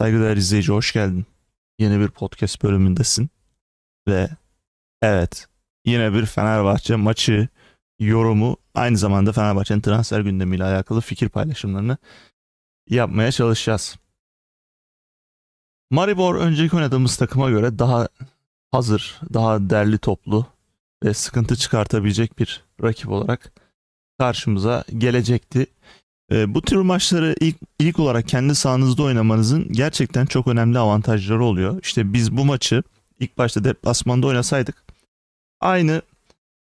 Saygıdeğer izleyici hoş geldin. Yeni bir podcast bölümündesin. Ve evet yine bir Fenerbahçe maçı yorumu aynı zamanda Fenerbahçe'nin transfer gündemiyle alakalı fikir paylaşımlarını yapmaya çalışacağız. Maribor önceki oynadığımız takıma göre daha hazır, daha derli toplu ve sıkıntı çıkartabilecek bir rakip olarak karşımıza gelecekti. E, bu tür maçları ilk, ilk olarak kendi sahanızda oynamanızın gerçekten çok önemli avantajları oluyor. İşte biz bu maçı ilk başta deplasmanda oynasaydık aynı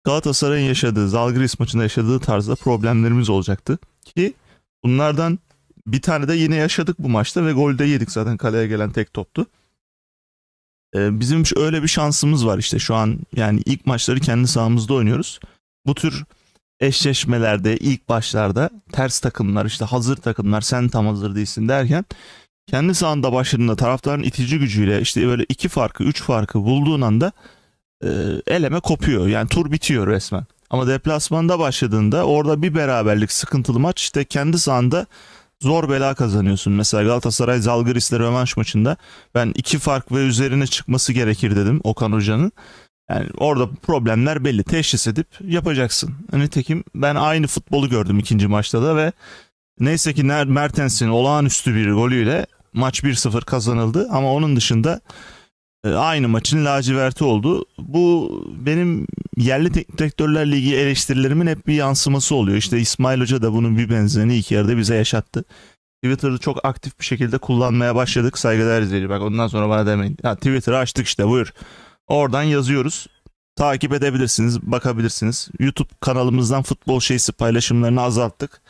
Galatasaray'ın yaşadığı, Zalgiris maçında yaşadığı tarzda problemlerimiz olacaktı. Ki bunlardan bir tane de yine yaşadık bu maçta ve golde yedik zaten kaleye gelen tek toptu. Ee, bizim öyle bir şansımız var işte şu an yani ilk maçları kendi sahamızda oynuyoruz. Bu tür eşleşmelerde ilk başlarda ters takımlar işte hazır takımlar sen tam hazır değilsin derken kendi sahanda başladığında taraftarın itici gücüyle işte böyle iki farkı üç farkı bulduğun anda e, eleme kopuyor yani tur bitiyor resmen. Ama deplasmanda başladığında orada bir beraberlik sıkıntılı maç işte kendi sahanda zor bela kazanıyorsun. Mesela Galatasaray Zalgiris'le rövanş maçında ben iki fark ve üzerine çıkması gerekir dedim Okan Hoca'nın. Yani orada problemler belli. Teşhis edip yapacaksın. Nitekim ben aynı futbolu gördüm ikinci maçta da ve neyse ki Mertens'in olağanüstü bir golüyle maç 1-0 kazanıldı ama onun dışında e, aynı maçın laciverti oldu. Bu benim yerli teknik ligi eleştirilerimin hep bir yansıması oluyor. İşte İsmail Hoca da bunun bir benzerini ilk yarıda bize yaşattı. Twitter'ı çok aktif bir şekilde kullanmaya başladık. Saygıdeğer izleyici bak ondan sonra bana demeyin. Ya Twitter'ı açtık işte buyur. Oradan yazıyoruz. Takip edebilirsiniz, bakabilirsiniz. YouTube kanalımızdan futbol şeysi paylaşımlarını azalttık.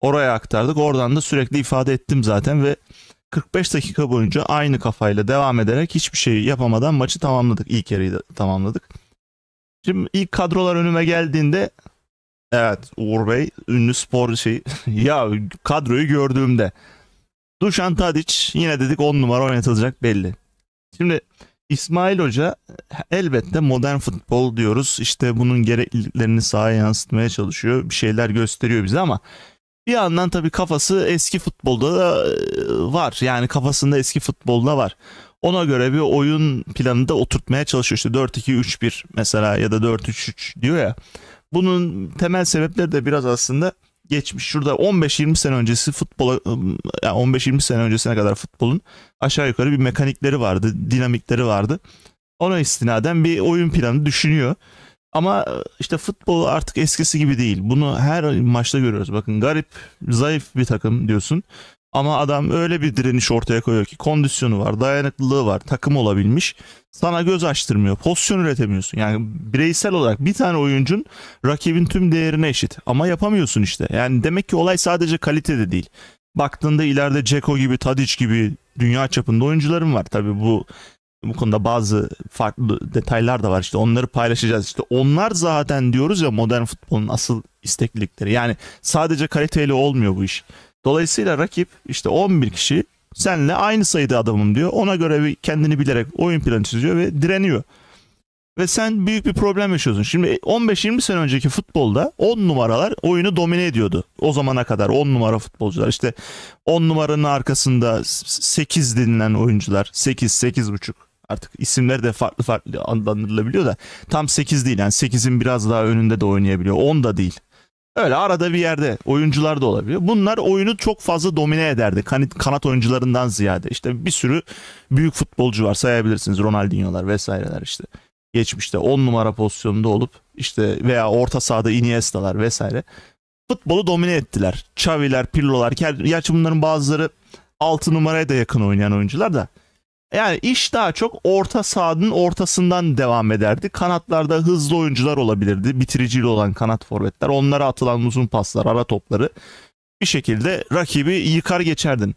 Oraya aktardık. Oradan da sürekli ifade ettim zaten ve 45 dakika boyunca aynı kafayla devam ederek hiçbir şey yapamadan maçı tamamladık. İlk yarıyı tamamladık. Şimdi ilk kadrolar önüme geldiğinde evet Uğur Bey ünlü spor şey ya kadroyu gördüğümde Dušan Tadić yine dedik 10 numara oynatılacak belli. Şimdi İsmail Hoca elbette modern futbol diyoruz. İşte bunun gerekliliklerini sahaya yansıtmaya çalışıyor. Bir şeyler gösteriyor bize ama bir yandan tabii kafası eski futbolda da e, var. Yani kafasında eski futbolda var. Ona göre bir oyun planını da oturtmaya çalışıyor. İşte 4-2-3-1 mesela ya da 4-3-3 diyor ya. Bunun temel sebepleri de biraz aslında geçmiş şurada 15-20 sene öncesi futbola yani 15-20 sene öncesine kadar futbolun aşağı yukarı bir mekanikleri vardı, dinamikleri vardı. Ona istinaden bir oyun planı düşünüyor. Ama işte futbol artık eskisi gibi değil. Bunu her maçta görüyoruz. Bakın garip, zayıf bir takım diyorsun. Ama adam öyle bir direniş ortaya koyuyor ki kondisyonu var, dayanıklılığı var, takım olabilmiş. Sana göz açtırmıyor, pozisyon üretemiyorsun. Yani bireysel olarak bir tane oyuncun rakibin tüm değerine eşit. Ama yapamıyorsun işte. Yani demek ki olay sadece kalitede değil. Baktığında ileride Ceko gibi, Tadic gibi dünya çapında oyuncularım var. Tabii bu bu konuda bazı farklı detaylar da var işte onları paylaşacağız işte onlar zaten diyoruz ya modern futbolun asıl isteklilikleri yani sadece kaliteyle olmuyor bu iş Dolayısıyla rakip işte 11 kişi senle aynı sayıda adamım diyor. Ona göre bir kendini bilerek oyun planı çiziyor ve direniyor. Ve sen büyük bir problem yaşıyorsun. Şimdi 15-20 sene önceki futbolda 10 numaralar oyunu domine ediyordu. O zamana kadar 10 numara futbolcular. işte 10 numaranın arkasında 8 dinlen oyuncular. 8, 8,5 artık isimler de farklı farklı adlandırılabiliyor da tam 8 değil yani 8'in biraz daha önünde de oynayabiliyor 10 da değil Öyle arada bir yerde oyuncular da olabiliyor. Bunlar oyunu çok fazla domine ederdi. Kanat oyuncularından ziyade. işte bir sürü büyük futbolcu var sayabilirsiniz. Ronaldinho'lar vesaireler işte. Geçmişte 10 numara pozisyonunda olup işte veya orta sahada Iniesta'lar vesaire. Futbolu domine ettiler. Xavi'ler, Pirlo'lar. Gerçi bunların bazıları 6 numaraya da yakın oynayan oyuncular da. Yani iş daha çok orta sahanın ortasından devam ederdi. Kanatlarda hızlı oyuncular olabilirdi. Bitiriciyle olan kanat forvetler. Onlara atılan uzun paslar, ara topları. Bir şekilde rakibi yıkar geçerdin.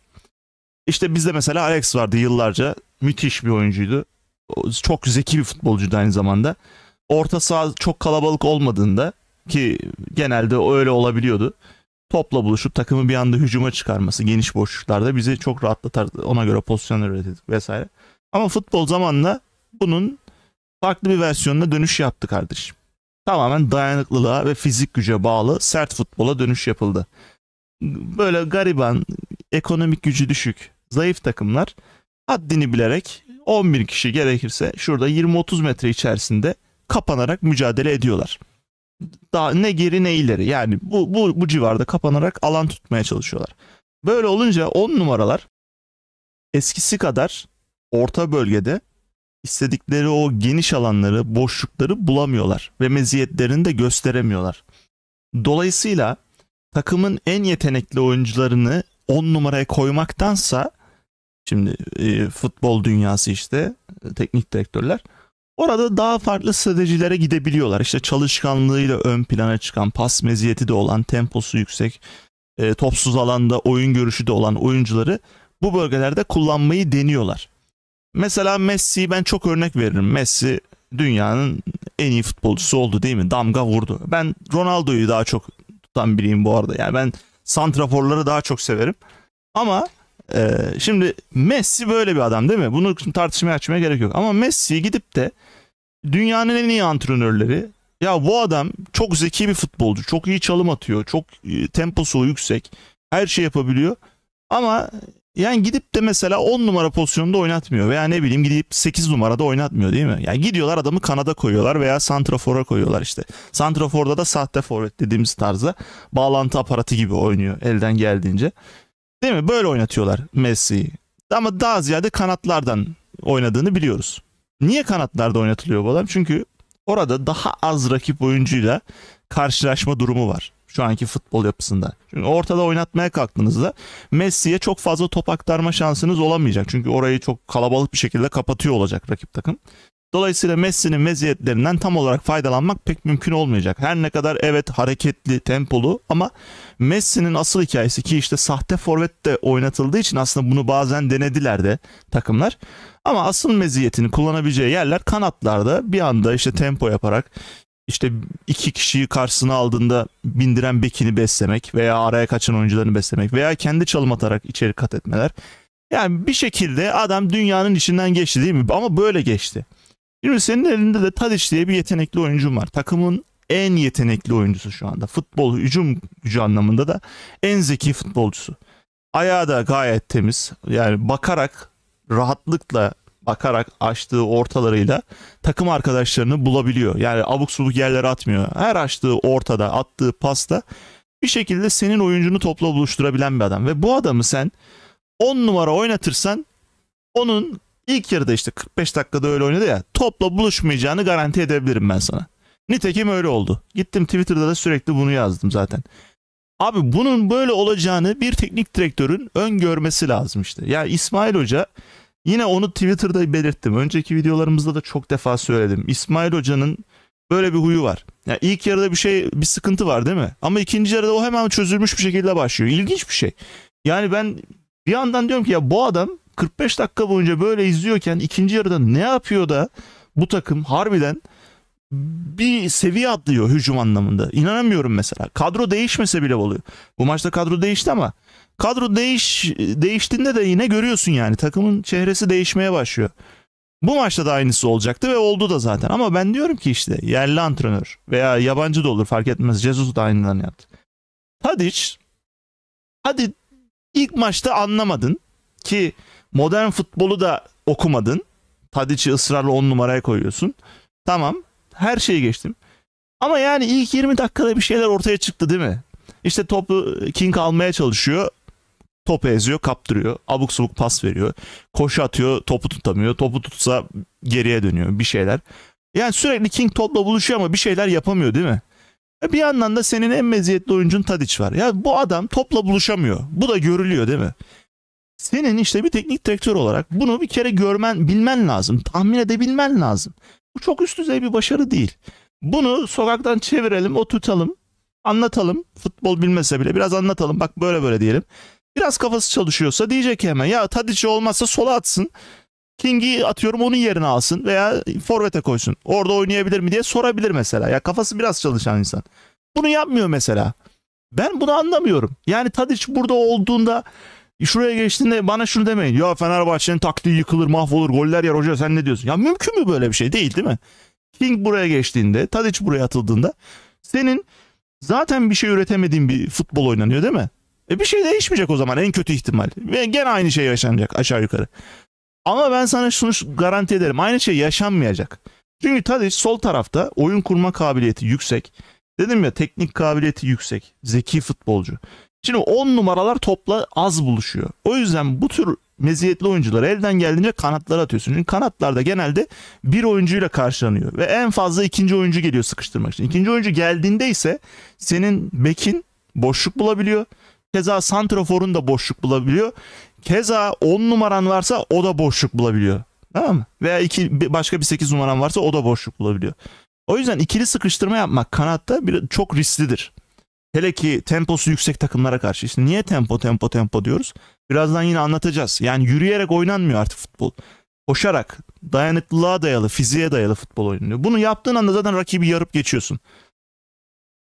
İşte bizde mesela Alex vardı yıllarca. Müthiş bir oyuncuydu. Çok zeki bir futbolcuydu aynı zamanda. Orta saha çok kalabalık olmadığında ki genelde öyle olabiliyordu topla buluşup takımı bir anda hücuma çıkarması geniş boşluklarda bizi çok rahatlatar. Ona göre pozisyon üretirdik vesaire. Ama futbol zamanla bunun farklı bir versiyonuna dönüş yaptı kardeşim. Tamamen dayanıklılığa ve fizik güce bağlı sert futbola dönüş yapıldı. Böyle gariban, ekonomik gücü düşük, zayıf takımlar haddini bilerek 11 kişi gerekirse şurada 20-30 metre içerisinde kapanarak mücadele ediyorlar daha ne geri ne ileri. Yani bu, bu, bu civarda kapanarak alan tutmaya çalışıyorlar. Böyle olunca 10 numaralar eskisi kadar orta bölgede istedikleri o geniş alanları, boşlukları bulamıyorlar ve meziyetlerini de gösteremiyorlar. Dolayısıyla takımın en yetenekli oyuncularını 10 numaraya koymaktansa şimdi e, futbol dünyası işte e, teknik direktörler Orada daha farklı stratejilere gidebiliyorlar. İşte çalışkanlığıyla ön plana çıkan, pas meziyeti de olan, temposu yüksek, e, topsuz alanda oyun görüşü de olan oyuncuları bu bölgelerde kullanmayı deniyorlar. Mesela Messi'yi ben çok örnek veririm. Messi dünyanın en iyi futbolcusu oldu değil mi? Damga vurdu. Ben Ronaldo'yu daha çok tutan biriyim bu arada. Yani ben santraforları daha çok severim. Ama ee, şimdi Messi böyle bir adam değil mi? Bunu tartışmaya açmaya gerek yok. Ama Messi gidip de dünyanın en iyi antrenörleri ya bu adam çok zeki bir futbolcu. Çok iyi çalım atıyor. Çok e, temposu yüksek. Her şey yapabiliyor. Ama yani gidip de mesela 10 numara pozisyonda oynatmıyor veya ne bileyim gidip 8 numarada oynatmıyor değil mi? Yani gidiyorlar adamı kanada koyuyorlar veya santrafora koyuyorlar işte. Santraforda da sahte forvet dediğimiz tarzda bağlantı aparatı gibi oynuyor elden geldiğince. Değil mi? Böyle oynatıyorlar Messi'yi. Ama daha ziyade kanatlardan oynadığını biliyoruz. Niye kanatlarda oynatılıyor bu adam? Çünkü orada daha az rakip oyuncuyla karşılaşma durumu var. Şu anki futbol yapısında. Çünkü ortada oynatmaya kalktığınızda Messi'ye çok fazla top aktarma şansınız olamayacak. Çünkü orayı çok kalabalık bir şekilde kapatıyor olacak rakip takım. Dolayısıyla Messi'nin meziyetlerinden tam olarak faydalanmak pek mümkün olmayacak. Her ne kadar evet hareketli, tempolu ama Messi'nin asıl hikayesi ki işte sahte forvet de oynatıldığı için aslında bunu bazen denediler de takımlar. Ama asıl meziyetini kullanabileceği yerler kanatlarda bir anda işte tempo yaparak işte iki kişiyi karşısına aldığında bindiren bekini beslemek veya araya kaçan oyuncularını beslemek veya kendi çalım atarak içeri kat etmeler. Yani bir şekilde adam dünyanın içinden geçti değil mi? Ama böyle geçti. Şimdi senin elinde de Tadic diye bir yetenekli oyuncun var. Takımın en yetenekli oyuncusu şu anda. Futbol hücum gücü anlamında da en zeki futbolcusu. Ayağı da gayet temiz. Yani bakarak rahatlıkla bakarak açtığı ortalarıyla takım arkadaşlarını bulabiliyor. Yani abuk subuk yerlere atmıyor. Her açtığı ortada, attığı pasta bir şekilde senin oyuncunu topla buluşturabilen bir adam. Ve bu adamı sen 10 numara oynatırsan onun İlk yarıda işte 45 dakikada öyle oynadı ya topla buluşmayacağını garanti edebilirim ben sana. Nitekim öyle oldu. Gittim Twitter'da da sürekli bunu yazdım zaten. Abi bunun böyle olacağını bir teknik direktörün öngörmesi lazım işte. Ya yani İsmail Hoca yine onu Twitter'da belirttim. Önceki videolarımızda da çok defa söyledim. İsmail Hoca'nın böyle bir huyu var. Ya yani ilk yarıda bir şey bir sıkıntı var değil mi? Ama ikinci yarıda o hemen çözülmüş bir şekilde başlıyor. İlginç bir şey. Yani ben bir yandan diyorum ki ya bu adam 45 dakika boyunca böyle izliyorken ikinci yarıda ne yapıyor da bu takım harbiden bir seviye atlıyor hücum anlamında. İnanamıyorum mesela. Kadro değişmese bile oluyor. Bu maçta kadro değişti ama kadro değiş değiştiğinde de yine görüyorsun yani takımın çehresi değişmeye başlıyor. Bu maçta da aynısı olacaktı ve oldu da zaten. Ama ben diyorum ki işte yerli antrenör veya yabancı da olur fark etmez. Jesus da aynıdan yaptı. Tadic hadi ilk maçta anlamadın ki Modern futbolu da okumadın. Tadic'i ısrarla 10 numaraya koyuyorsun. Tamam. Her şeyi geçtim. Ama yani ilk 20 dakikada bir şeyler ortaya çıktı değil mi? İşte topu e, King almaya çalışıyor. Topu eziyor, kaptırıyor. Abuk subuk pas veriyor. Koşu atıyor, topu tutamıyor. Topu tutsa geriye dönüyor bir şeyler. Yani sürekli King topla buluşuyor ama bir şeyler yapamıyor değil mi? E, bir yandan da senin en meziyetli oyuncun Tadic var. Ya bu adam topla buluşamıyor. Bu da görülüyor değil mi? Senin işte bir teknik direktör olarak bunu bir kere görmen, bilmen lazım. Tahmin edebilmen lazım. Bu çok üst düzey bir başarı değil. Bunu sokaktan çevirelim, oturtalım, anlatalım. Futbol bilmese bile biraz anlatalım. Bak böyle böyle diyelim. Biraz kafası çalışıyorsa diyecek hemen ya tadici olmazsa sola atsın. King'i atıyorum onun yerine alsın veya forvete koysun. Orada oynayabilir mi diye sorabilir mesela. Ya kafası biraz çalışan insan. Bunu yapmıyor mesela. Ben bunu anlamıyorum. Yani Tadic burada olduğunda Şuraya geçtiğinde bana şunu demeyin. Ya Fenerbahçe'nin taktiği yıkılır, mahvolur, goller yer hoca sen ne diyorsun? Ya mümkün mü böyle bir şey? Değil değil mi? King buraya geçtiğinde, Tadic buraya atıldığında senin zaten bir şey üretemediğin bir futbol oynanıyor değil mi? E bir şey değişmeyecek o zaman en kötü ihtimal. Ve gene aynı şey yaşanacak aşağı yukarı. Ama ben sana şunu garanti ederim. Aynı şey yaşanmayacak. Çünkü Tadic sol tarafta oyun kurma kabiliyeti yüksek. Dedim ya teknik kabiliyeti yüksek. Zeki futbolcu. Şimdi 10 numaralar topla az buluşuyor. O yüzden bu tür meziyetli oyuncuları elden geldiğince kanatlara atıyorsun. Çünkü kanatlarda genelde bir oyuncuyla karşılanıyor ve en fazla ikinci oyuncu geliyor sıkıştırmak için. İkinci oyuncu geldiğinde ise senin bekin boşluk bulabiliyor. Keza santraforun da boşluk bulabiliyor. Keza 10 numaran varsa o da boşluk bulabiliyor. Tamam mı? Veya iki, başka bir 8 numaran varsa o da boşluk bulabiliyor. O yüzden ikili sıkıştırma yapmak kanatta bir, çok risklidir. Hele ki temposu yüksek takımlara karşı. İşte niye tempo tempo tempo diyoruz? Birazdan yine anlatacağız. Yani yürüyerek oynanmıyor artık futbol. Koşarak, dayanıklılığa dayalı, fiziğe dayalı futbol oynanıyor. Bunu yaptığın anda zaten rakibi yarıp geçiyorsun.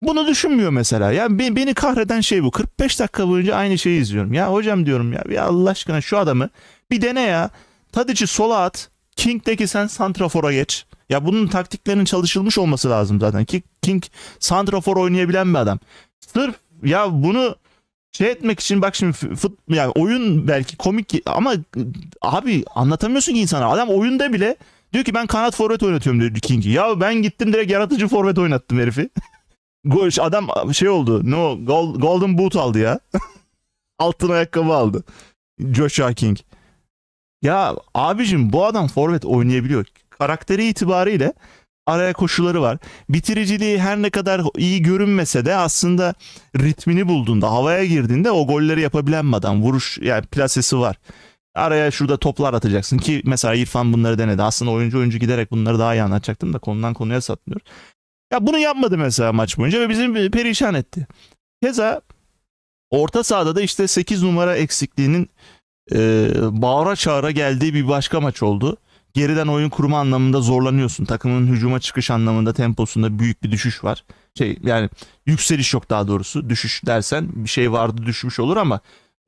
Bunu düşünmüyor mesela. Ya beni kahreden şey bu. 45 dakika boyunca aynı şeyi izliyorum. Ya hocam diyorum ya, ya Allah aşkına şu adamı bir dene ya. Tadic'i sola at. King'deki sen santrafora geç. Ya bunun taktiklerinin çalışılmış olması lazım zaten. King, King santrafor oynayabilen bir adam. Sırf ya bunu şey etmek için bak şimdi fut, yani oyun belki komik ama abi anlatamıyorsun ki insana. Adam oyunda bile diyor ki ben kanat forvet oynatıyorum diyor King. Ya ben gittim direkt yaratıcı forvet oynattım herifi. Adam şey oldu. No Golden Boot aldı ya. Altın ayakkabı aldı. Joshua King. Ya abicim bu adam forvet oynayabiliyor. Karakteri itibariyle araya koşuları var. Bitiriciliği her ne kadar iyi görünmese de aslında ritmini bulduğunda, havaya girdiğinde o golleri yapabilenmadan Vuruş yani plasesi var. Araya şurada toplar atacaksın ki mesela İrfan bunları denedi. Aslında oyuncu oyuncu giderek bunları daha iyi anlatacaktım da konudan konuya satmıyor. Ya bunu yapmadı mesela maç boyunca ve bizim perişan etti. Keza orta sahada da işte 8 numara eksikliğinin e, bağıra çağıra geldiği bir başka maç oldu geriden oyun kurma anlamında zorlanıyorsun. Takımın hücuma çıkış anlamında temposunda büyük bir düşüş var. Şey yani yükseliş yok daha doğrusu. Düşüş dersen bir şey vardı düşmüş olur ama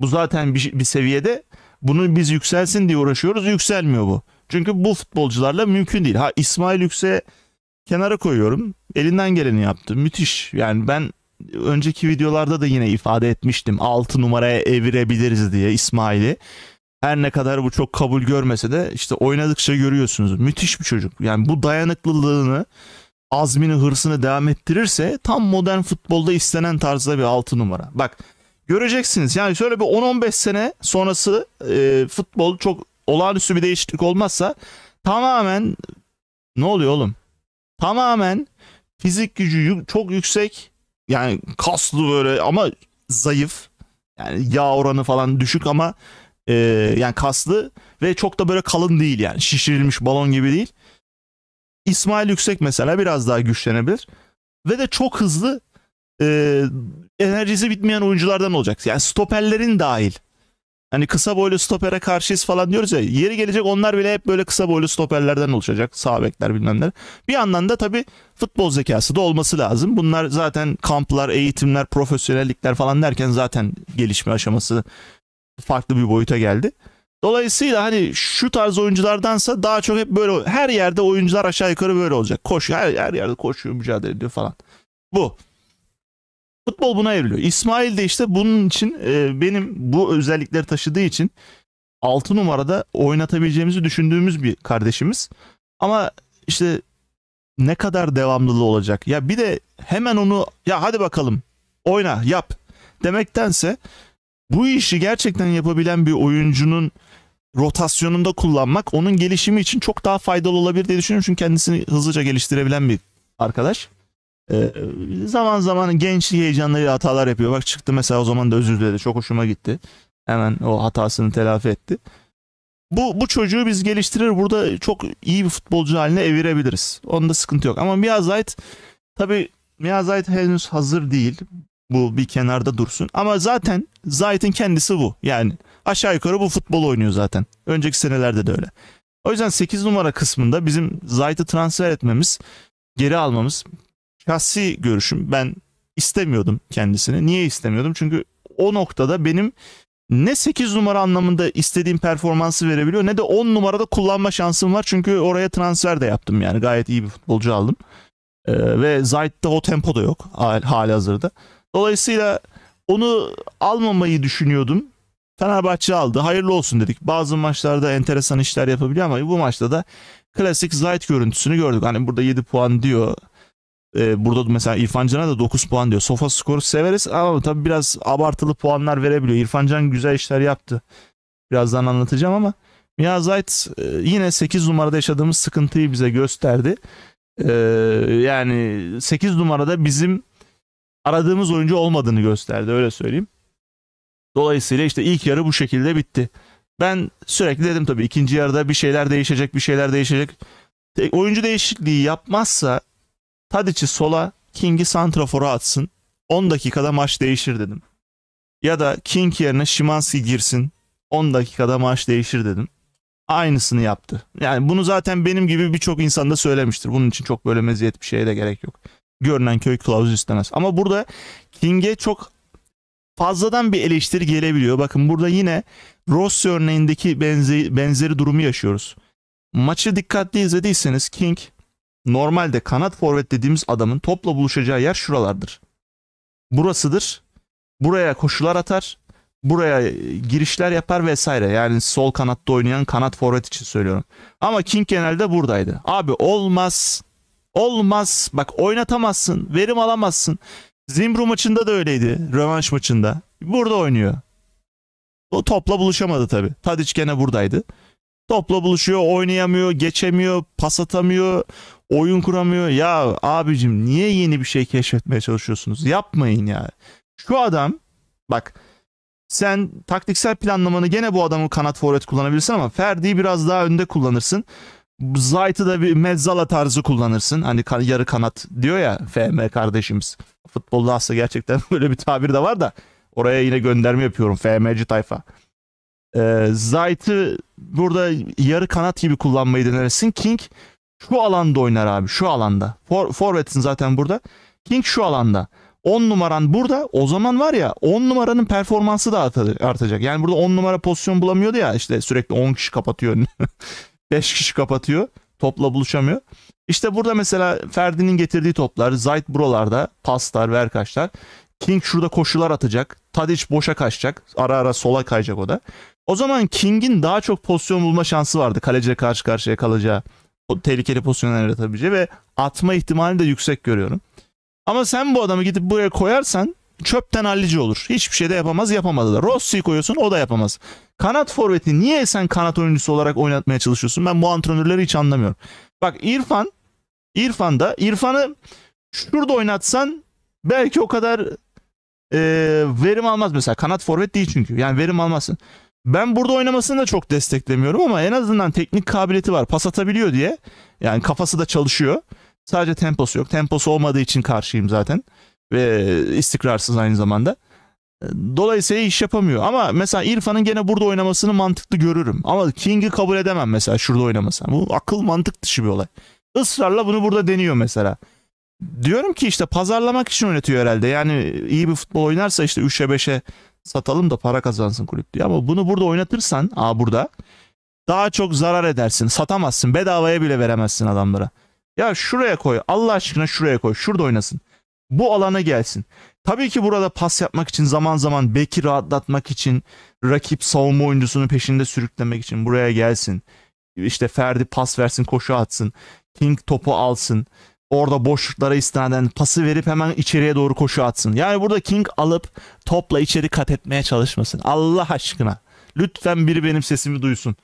bu zaten bir, bir seviyede bunu biz yükselsin diye uğraşıyoruz. Yükselmiyor bu. Çünkü bu futbolcularla mümkün değil. Ha İsmail Yükse kenara koyuyorum. Elinden geleni yaptı. Müthiş. Yani ben önceki videolarda da yine ifade etmiştim. 6 numaraya evirebiliriz diye İsmail'i. Her ne kadar bu çok kabul görmese de işte oynadıkça görüyorsunuz. Müthiş bir çocuk. Yani bu dayanıklılığını, azmini, hırsını devam ettirirse tam modern futbolda istenen tarzda bir 6 numara. Bak göreceksiniz. Yani şöyle bir 10-15 sene sonrası e, futbol çok olağanüstü bir değişiklik olmazsa tamamen ne oluyor oğlum? Tamamen fizik gücü çok yüksek. Yani kaslı böyle ama zayıf. Yani yağ oranı falan düşük ama e, yani kaslı ve çok da böyle kalın değil yani şişirilmiş balon gibi değil. İsmail Yüksek mesela biraz daha güçlenebilir ve de çok hızlı e, enerjisi bitmeyen oyunculardan olacak. Yani stoperlerin dahil. Hani kısa boylu stopere karşıyız falan diyoruz ya. Yeri gelecek onlar bile hep böyle kısa boylu stoperlerden oluşacak. Sağ bekler bilmem ne. Bir yandan da tabii futbol zekası da olması lazım. Bunlar zaten kamplar, eğitimler, profesyonellikler falan derken zaten gelişme aşaması farklı bir boyuta geldi. Dolayısıyla hani şu tarz oyunculardansa daha çok hep böyle her yerde oyuncular aşağı yukarı böyle olacak. Koşuyor her, her yerde koşuyor mücadele ediyor falan. Bu. Futbol buna evriliyor. İsmail de işte bunun için e, benim bu özellikleri taşıdığı için 6 numarada oynatabileceğimizi düşündüğümüz bir kardeşimiz. Ama işte ne kadar devamlılığı olacak? Ya bir de hemen onu ya hadi bakalım oyna yap demektense bu işi gerçekten yapabilen bir oyuncunun rotasyonunda kullanmak onun gelişimi için çok daha faydalı olabilir diye düşünüyorum. Çünkü kendisini hızlıca geliştirebilen bir arkadaş. Ee, zaman zaman gençlik heyecanlarıyla hatalar yapıyor. Bak çıktı mesela o zaman da özür diledi. Çok hoşuma gitti. Hemen o hatasını telafi etti. Bu, bu çocuğu biz geliştirir burada çok iyi bir futbolcu haline evirebiliriz. Onda sıkıntı yok. Ama Miyazayt tabii Miyazayt henüz hazır değil. Bu bir kenarda dursun. Ama zaten Zayt'in kendisi bu. Yani aşağı yukarı bu futbol oynuyor zaten. Önceki senelerde de öyle. O yüzden 8 numara kısmında bizim Zayt'ı transfer etmemiz, geri almamız şahsi görüşüm. Ben istemiyordum kendisini. Niye istemiyordum? Çünkü o noktada benim ne 8 numara anlamında istediğim performansı verebiliyor ne de 10 numarada kullanma şansım var. Çünkü oraya transfer de yaptım yani gayet iyi bir futbolcu aldım. Ee, ve Zayt'ta o tempo da yok hali hazırda. Dolayısıyla onu almamayı düşünüyordum. Fenerbahçe aldı. Hayırlı olsun dedik. Bazı maçlarda enteresan işler yapabiliyor ama bu maçta da klasik Zayt görüntüsünü gördük. Hani burada 7 puan diyor. Ee, burada mesela İrfan Can'a da 9 puan diyor. Sofa skoru severiz ama tabii biraz abartılı puanlar verebiliyor. İrfan Can güzel işler yaptı. Birazdan anlatacağım ama Mia Zayt e, yine 8 numarada yaşadığımız sıkıntıyı bize gösterdi. Ee, yani 8 numarada bizim aradığımız oyuncu olmadığını gösterdi öyle söyleyeyim. Dolayısıyla işte ilk yarı bu şekilde bitti. Ben sürekli dedim tabii ikinci yarıda bir şeyler değişecek, bir şeyler değişecek. Tek oyuncu değişikliği yapmazsa Tadic'i sola, King'i santrafora atsın. 10 dakikada maç değişir dedim. Ya da King yerine Şimanski girsin. 10 dakikada maç değişir dedim. Aynısını yaptı. Yani bunu zaten benim gibi birçok insan da söylemiştir. Bunun için çok böyle meziyet bir şeye de gerek yok görünen köy kılavuzu istemez. Ama burada King'e çok fazladan bir eleştiri gelebiliyor. Bakın burada yine Rossi örneğindeki benzeri, benzeri durumu yaşıyoruz. Maçı dikkatli izlediyseniz King normalde kanat forvet dediğimiz adamın topla buluşacağı yer şuralardır. Burasıdır. Buraya koşular atar. Buraya girişler yapar vesaire. Yani sol kanatta oynayan kanat forvet için söylüyorum. Ama King genelde buradaydı. Abi olmaz Olmaz. Bak oynatamazsın. Verim alamazsın. Zimbru maçında da öyleydi. Rövanş maçında. Burada oynuyor. O topla buluşamadı tabi Tadic gene buradaydı. Topla buluşuyor, oynayamıyor, geçemiyor, pas atamıyor, oyun kuramıyor. Ya abicim niye yeni bir şey keşfetmeye çalışıyorsunuz? Yapmayın ya. Şu adam bak sen taktiksel planlamanı gene bu adamı kanat forvet kullanabilirsin ama Ferdi'yi biraz daha önde kullanırsın. Zayt'ı da bir mezzala tarzı kullanırsın. Hani kan, yarı kanat diyor ya FM kardeşimiz. Futbolda aslında gerçekten böyle bir tabir de var da oraya yine gönderme yapıyorum FM'ci tayfa. Ee, Zayt'ı burada yarı kanat gibi kullanmayı denersin. King şu alanda oynar abi şu alanda. For, forvet'in zaten burada. King şu alanda. 10 numaran burada o zaman var ya 10 numaranın performansı da artacak. Yani burada 10 numara pozisyon bulamıyordu ya işte sürekli 10 kişi kapatıyor 5 kişi kapatıyor. Topla buluşamıyor. İşte burada mesela Ferdi'nin getirdiği toplar. Zayt buralarda. Paslar, verkaçlar. King şurada koşular atacak. Tadiç boşa kaçacak. Ara ara sola kayacak o da. O zaman King'in daha çok pozisyon bulma şansı vardı. Kaleciye karşı karşıya kalacağı. O tehlikeli pozisyonlar yaratabileceği ve atma ihtimalini de yüksek görüyorum. Ama sen bu adamı gidip buraya koyarsan çöpten hallici olur. Hiçbir şey de yapamaz yapamadı da. Rossi'yi koyuyorsun o da yapamaz. Kanat forveti niye sen kanat oyuncusu olarak oynatmaya çalışıyorsun? Ben bu antrenörleri hiç anlamıyorum. Bak İrfan İrfan da İrfan'ı şurada oynatsan belki o kadar e, verim almaz mesela. Kanat forvet değil çünkü. Yani verim almazsın. Ben burada oynamasını da çok desteklemiyorum ama en azından teknik kabiliyeti var. Pas atabiliyor diye. Yani kafası da çalışıyor. Sadece temposu yok. Temposu olmadığı için karşıyım zaten ve istikrarsız aynı zamanda. Dolayısıyla iş yapamıyor. Ama mesela İrfan'ın gene burada oynamasını mantıklı görürüm. Ama King'i kabul edemem mesela şurada oynamasam. Bu akıl mantık dışı bir olay. Israrla bunu burada deniyor mesela. Diyorum ki işte pazarlamak için oynatıyor herhalde. Yani iyi bir futbol oynarsa işte 3'e 5'e satalım da para kazansın kulüp diye. Ama bunu burada oynatırsan, a burada daha çok zarar edersin. Satamazsın. Bedavaya bile veremezsin adamlara. Ya şuraya koy. Allah aşkına şuraya koy. Şurada oynasın bu alana gelsin. Tabii ki burada pas yapmak için zaman zaman beki rahatlatmak için rakip savunma oyuncusunun peşinde sürüklemek için buraya gelsin. İşte Ferdi pas versin koşu atsın. King topu alsın. Orada boşluklara istinaden pası verip hemen içeriye doğru koşu atsın. Yani burada King alıp topla içeri kat etmeye çalışmasın. Allah aşkına. Lütfen biri benim sesimi duysun.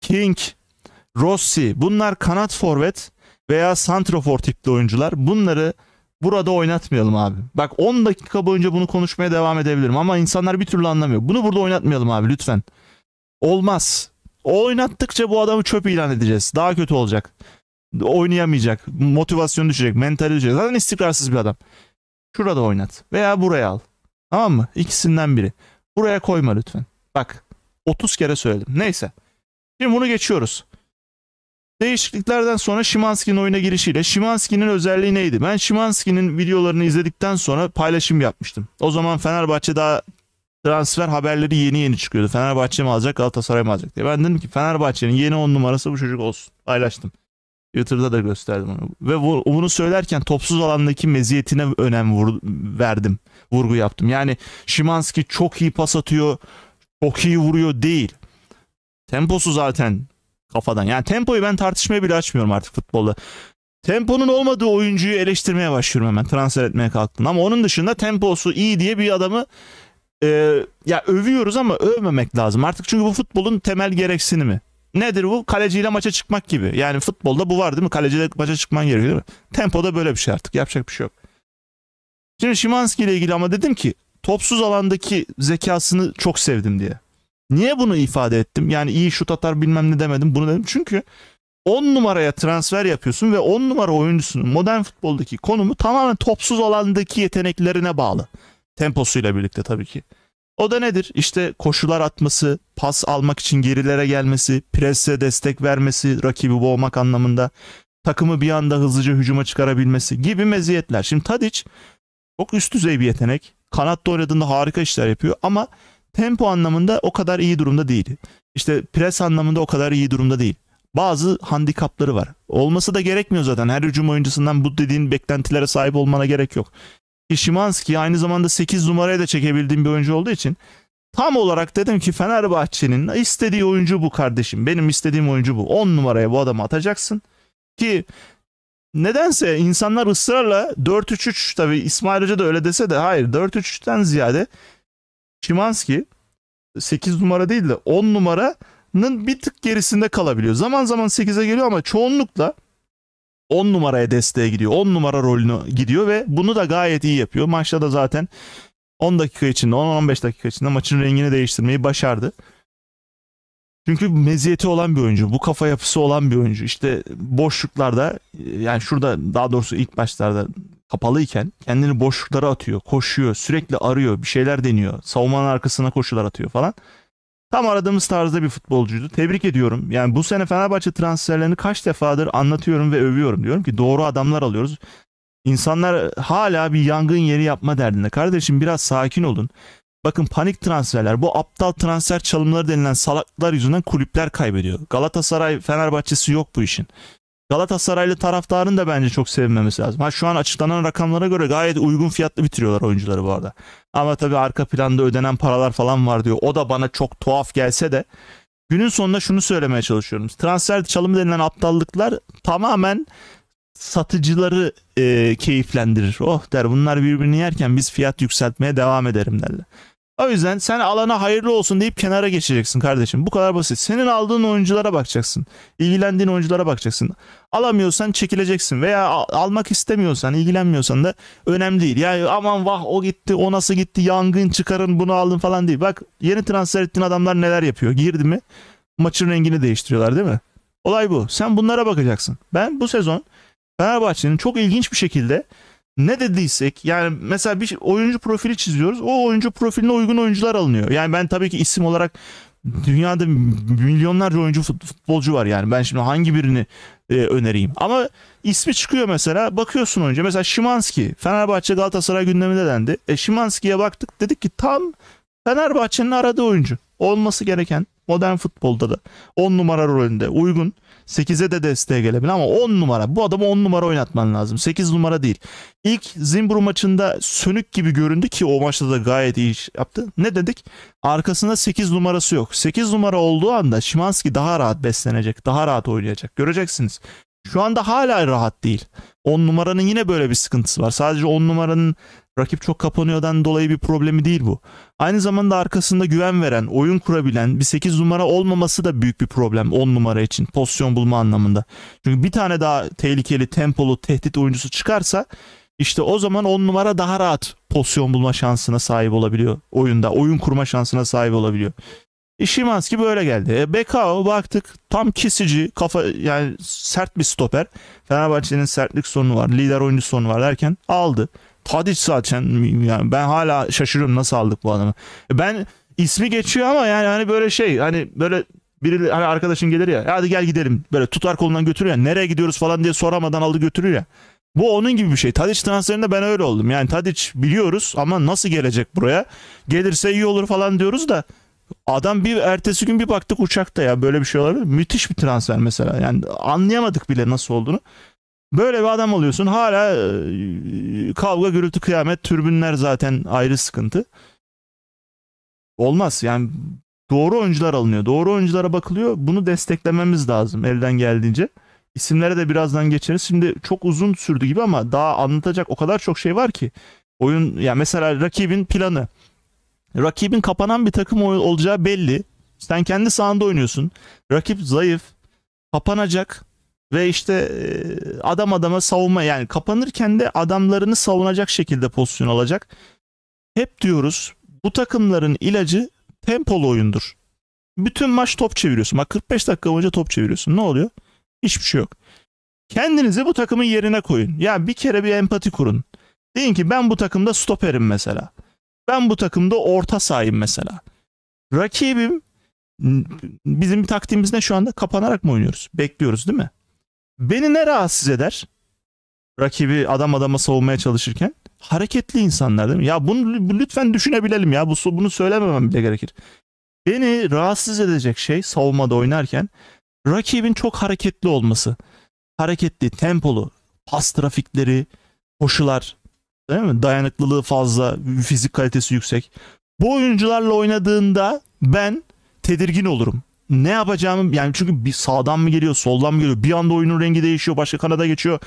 King, Rossi bunlar kanat forvet veya santrofor tipli oyuncular. Bunları burada oynatmayalım abi. Bak 10 dakika boyunca bunu konuşmaya devam edebilirim ama insanlar bir türlü anlamıyor. Bunu burada oynatmayalım abi lütfen. Olmaz. oynattıkça bu adamı çöp ilan edeceğiz. Daha kötü olacak. Oynayamayacak. motivasyon düşecek. Mentali düşecek. Zaten istikrarsız bir adam. Şurada oynat. Veya buraya al. Tamam mı? İkisinden biri. Buraya koyma lütfen. Bak 30 kere söyledim. Neyse. Şimdi bunu geçiyoruz. Değişikliklerden sonra Şimanski'nin oyuna girişiyle Şimanski'nin özelliği neydi? Ben Şimanski'nin videolarını izledikten sonra paylaşım yapmıştım. O zaman Fenerbahçe daha transfer haberleri yeni yeni çıkıyordu. Fenerbahçe mi alacak Galatasaray mı alacak diye. Ben dedim ki Fenerbahçe'nin yeni 10 numarası bu çocuk olsun. Paylaştım. Twitter'da da gösterdim onu. Ve bu, bunu söylerken topsuz alandaki meziyetine önem vur, verdim. Vurgu yaptım. Yani Şimanski çok iyi pas atıyor, çok iyi vuruyor değil. Temposu zaten kafadan. Yani tempoyu ben tartışmaya bile açmıyorum artık futbolda. Temponun olmadığı oyuncuyu eleştirmeye başlıyorum hemen transfer etmeye kalktım. Ama onun dışında temposu iyi diye bir adamı e, ya övüyoruz ama övmemek lazım artık. Çünkü bu futbolun temel gereksinimi. Nedir bu? Kaleciyle maça çıkmak gibi. Yani futbolda bu var değil mi? Kaleciyle maça çıkman gerekiyor değil mi? Tempoda böyle bir şey artık. Yapacak bir şey yok. Şimdi Şimanski ile ilgili ama dedim ki topsuz alandaki zekasını çok sevdim diye. Niye bunu ifade ettim? Yani iyi şut atar bilmem ne demedim. Bunu dedim çünkü 10 numaraya transfer yapıyorsun ve 10 numara oyuncusunun modern futboldaki konumu tamamen topsuz alandaki yeteneklerine bağlı. Temposuyla birlikte tabii ki. O da nedir? İşte koşular atması, pas almak için gerilere gelmesi, presse destek vermesi, rakibi boğmak anlamında takımı bir anda hızlıca hücuma çıkarabilmesi gibi meziyetler. Şimdi Tadic çok üst düzey bir yetenek. Kanatta oynadığında harika işler yapıyor ama tempo anlamında o kadar iyi durumda değil. İşte pres anlamında o kadar iyi durumda değil. Bazı handikapları var. Olması da gerekmiyor zaten. Her hücum oyuncusundan bu dediğin beklentilere sahip olmana gerek yok. Ki Şimanski aynı zamanda 8 numaraya da çekebildiğim bir oyuncu olduğu için tam olarak dedim ki Fenerbahçe'nin istediği oyuncu bu kardeşim. Benim istediğim oyuncu bu. 10 numaraya bu adamı atacaksın. Ki nedense insanlar ısrarla 4-3-3 tabi İsmail Hoca da öyle dese de hayır 4-3-3'ten ziyade Şimanski 8 numara değil de 10 numaranın bir tık gerisinde kalabiliyor. Zaman zaman 8'e geliyor ama çoğunlukla 10 numaraya desteğe gidiyor. 10 numara rolünü gidiyor ve bunu da gayet iyi yapıyor. Maçta da zaten 10 dakika içinde 10-15 dakika içinde maçın rengini değiştirmeyi başardı. Çünkü meziyeti olan bir oyuncu. Bu kafa yapısı olan bir oyuncu. İşte boşluklarda yani şurada daha doğrusu ilk başlarda kapalıyken kendini boşluklara atıyor. Koşuyor. Sürekli arıyor. Bir şeyler deniyor. Savunmanın arkasına koşular atıyor falan. Tam aradığımız tarzda bir futbolcuydu. Tebrik ediyorum. Yani bu sene Fenerbahçe transferlerini kaç defadır anlatıyorum ve övüyorum. Diyorum ki doğru adamlar alıyoruz. İnsanlar hala bir yangın yeri yapma derdinde. Kardeşim biraz sakin olun. Bakın panik transferler bu aptal transfer çalımları denilen salaklar yüzünden kulüpler kaybediyor. Galatasaray Fenerbahçe'si yok bu işin. Galatasaraylı taraftarın da bence çok sevinmemesi lazım. Ha şu an açıklanan rakamlara göre gayet uygun fiyatlı bitiriyorlar oyuncuları bu arada. Ama tabii arka planda ödenen paralar falan var diyor. O da bana çok tuhaf gelse de günün sonunda şunu söylemeye çalışıyorum. Transfer çalımı denilen aptallıklar tamamen satıcıları e, keyiflendirir. Oh der bunlar birbirini yerken biz fiyat yükseltmeye devam ederim derler. O yüzden sen alana hayırlı olsun deyip kenara geçeceksin kardeşim. Bu kadar basit. Senin aldığın oyunculara bakacaksın. İlgilendiğin oyunculara bakacaksın. Alamıyorsan çekileceksin veya almak istemiyorsan, ilgilenmiyorsan da önemli değil. Yani aman vah o gitti, o nasıl gitti, yangın çıkarın bunu aldın falan değil. Bak yeni transfer ettiğin adamlar neler yapıyor. Girdi mi maçın rengini değiştiriyorlar değil mi? Olay bu. Sen bunlara bakacaksın. Ben bu sezon Fenerbahçe'nin çok ilginç bir şekilde ne dediysek yani mesela bir şey, oyuncu profili çiziyoruz. O oyuncu profiline uygun oyuncular alınıyor. Yani ben tabii ki isim olarak dünyada milyonlarca oyuncu futbolcu var yani. Ben şimdi hangi birini e, önereyim? Ama ismi çıkıyor mesela. Bakıyorsun önce Mesela Şimanski. Fenerbahçe Galatasaray gündeminde dendi. E, Şimanski'ye baktık. Dedik ki tam Fenerbahçe'nin aradığı oyuncu. Olması gereken modern futbolda da 10 numara rolünde uygun. 8'e de desteğe gelebilir ama 10 numara. Bu adamı 10 numara oynatman lazım. 8 numara değil. İlk Zimbru maçında sönük gibi göründü ki o maçta da gayet iyi iş yaptı. Ne dedik? Arkasında 8 numarası yok. 8 numara olduğu anda Şimanski daha rahat beslenecek. Daha rahat oynayacak. Göreceksiniz. Şu anda hala rahat değil. 10 numaranın yine böyle bir sıkıntısı var. Sadece 10 numaranın rakip çok kapanıyordan dolayı bir problemi değil bu. Aynı zamanda arkasında güven veren, oyun kurabilen bir 8 numara olmaması da büyük bir problem 10 numara için pozisyon bulma anlamında. Çünkü bir tane daha tehlikeli, tempolu, tehdit oyuncusu çıkarsa işte o zaman 10 numara daha rahat pozisyon bulma şansına sahip olabiliyor oyunda. Oyun kurma şansına sahip olabiliyor. Şimanski e, böyle geldi. E, Bekao baktık tam kesici kafa yani sert bir stoper. Fenerbahçe'nin sertlik sorunu var. Lider oyuncu sorunu var derken aldı. Tadic zaten yani ben hala şaşırıyorum nasıl aldık bu adamı. E, ben ismi geçiyor ama yani hani böyle şey hani böyle biri hani arkadaşın gelir ya hadi gel gidelim böyle tutar kolundan götürüyor ya nereye gidiyoruz falan diye soramadan aldı götürüyor ya. Bu onun gibi bir şey. Tadic transferinde ben öyle oldum. Yani Tadic biliyoruz ama nasıl gelecek buraya? Gelirse iyi olur falan diyoruz da Adam bir ertesi gün bir baktık uçakta ya böyle bir şey olabilir. Müthiş bir transfer mesela. Yani anlayamadık bile nasıl olduğunu. Böyle bir adam oluyorsun. Hala e, kavga, gürültü, kıyamet, türbünler zaten ayrı sıkıntı. Olmaz. Yani doğru oyuncular alınıyor. Doğru oyunculara bakılıyor. Bunu desteklememiz lazım elden geldiğince. İsimlere de birazdan geçeriz. Şimdi çok uzun sürdü gibi ama daha anlatacak o kadar çok şey var ki. Oyun ya yani mesela rakibin planı. Rakibin kapanan bir takım olacağı belli. Sen kendi sahanda oynuyorsun. Rakip zayıf. Kapanacak. Ve işte e, adam adama savunma yani kapanırken de adamlarını savunacak şekilde pozisyon alacak. Hep diyoruz bu takımların ilacı tempolu oyundur. Bütün maç top çeviriyorsun. Bak 45 dakika boyunca top çeviriyorsun. Ne oluyor? Hiçbir şey yok. Kendinizi bu takımın yerine koyun. Ya bir kere bir empati kurun. Deyin ki ben bu takımda stoperim mesela. Ben bu takımda orta sahayım mesela. Rakibim bizim taktiğimiz ne şu anda? Kapanarak mı oynuyoruz? Bekliyoruz değil mi? Beni ne rahatsız eder? Rakibi adam adama savunmaya çalışırken. Hareketli insanlar değil mi? Ya bunu lütfen düşünebilelim ya. Bu, bunu söylememem bile gerekir. Beni rahatsız edecek şey savunmada oynarken rakibin çok hareketli olması. Hareketli, tempolu, pas trafikleri, koşular. Değil mi? Dayanıklılığı fazla, fizik kalitesi yüksek. Bu oyuncularla oynadığında ben tedirgin olurum. Ne yapacağımı yani çünkü bir sağdan mı geliyor, soldan mı geliyor? Bir anda oyunun rengi değişiyor, başka kanada geçiyor.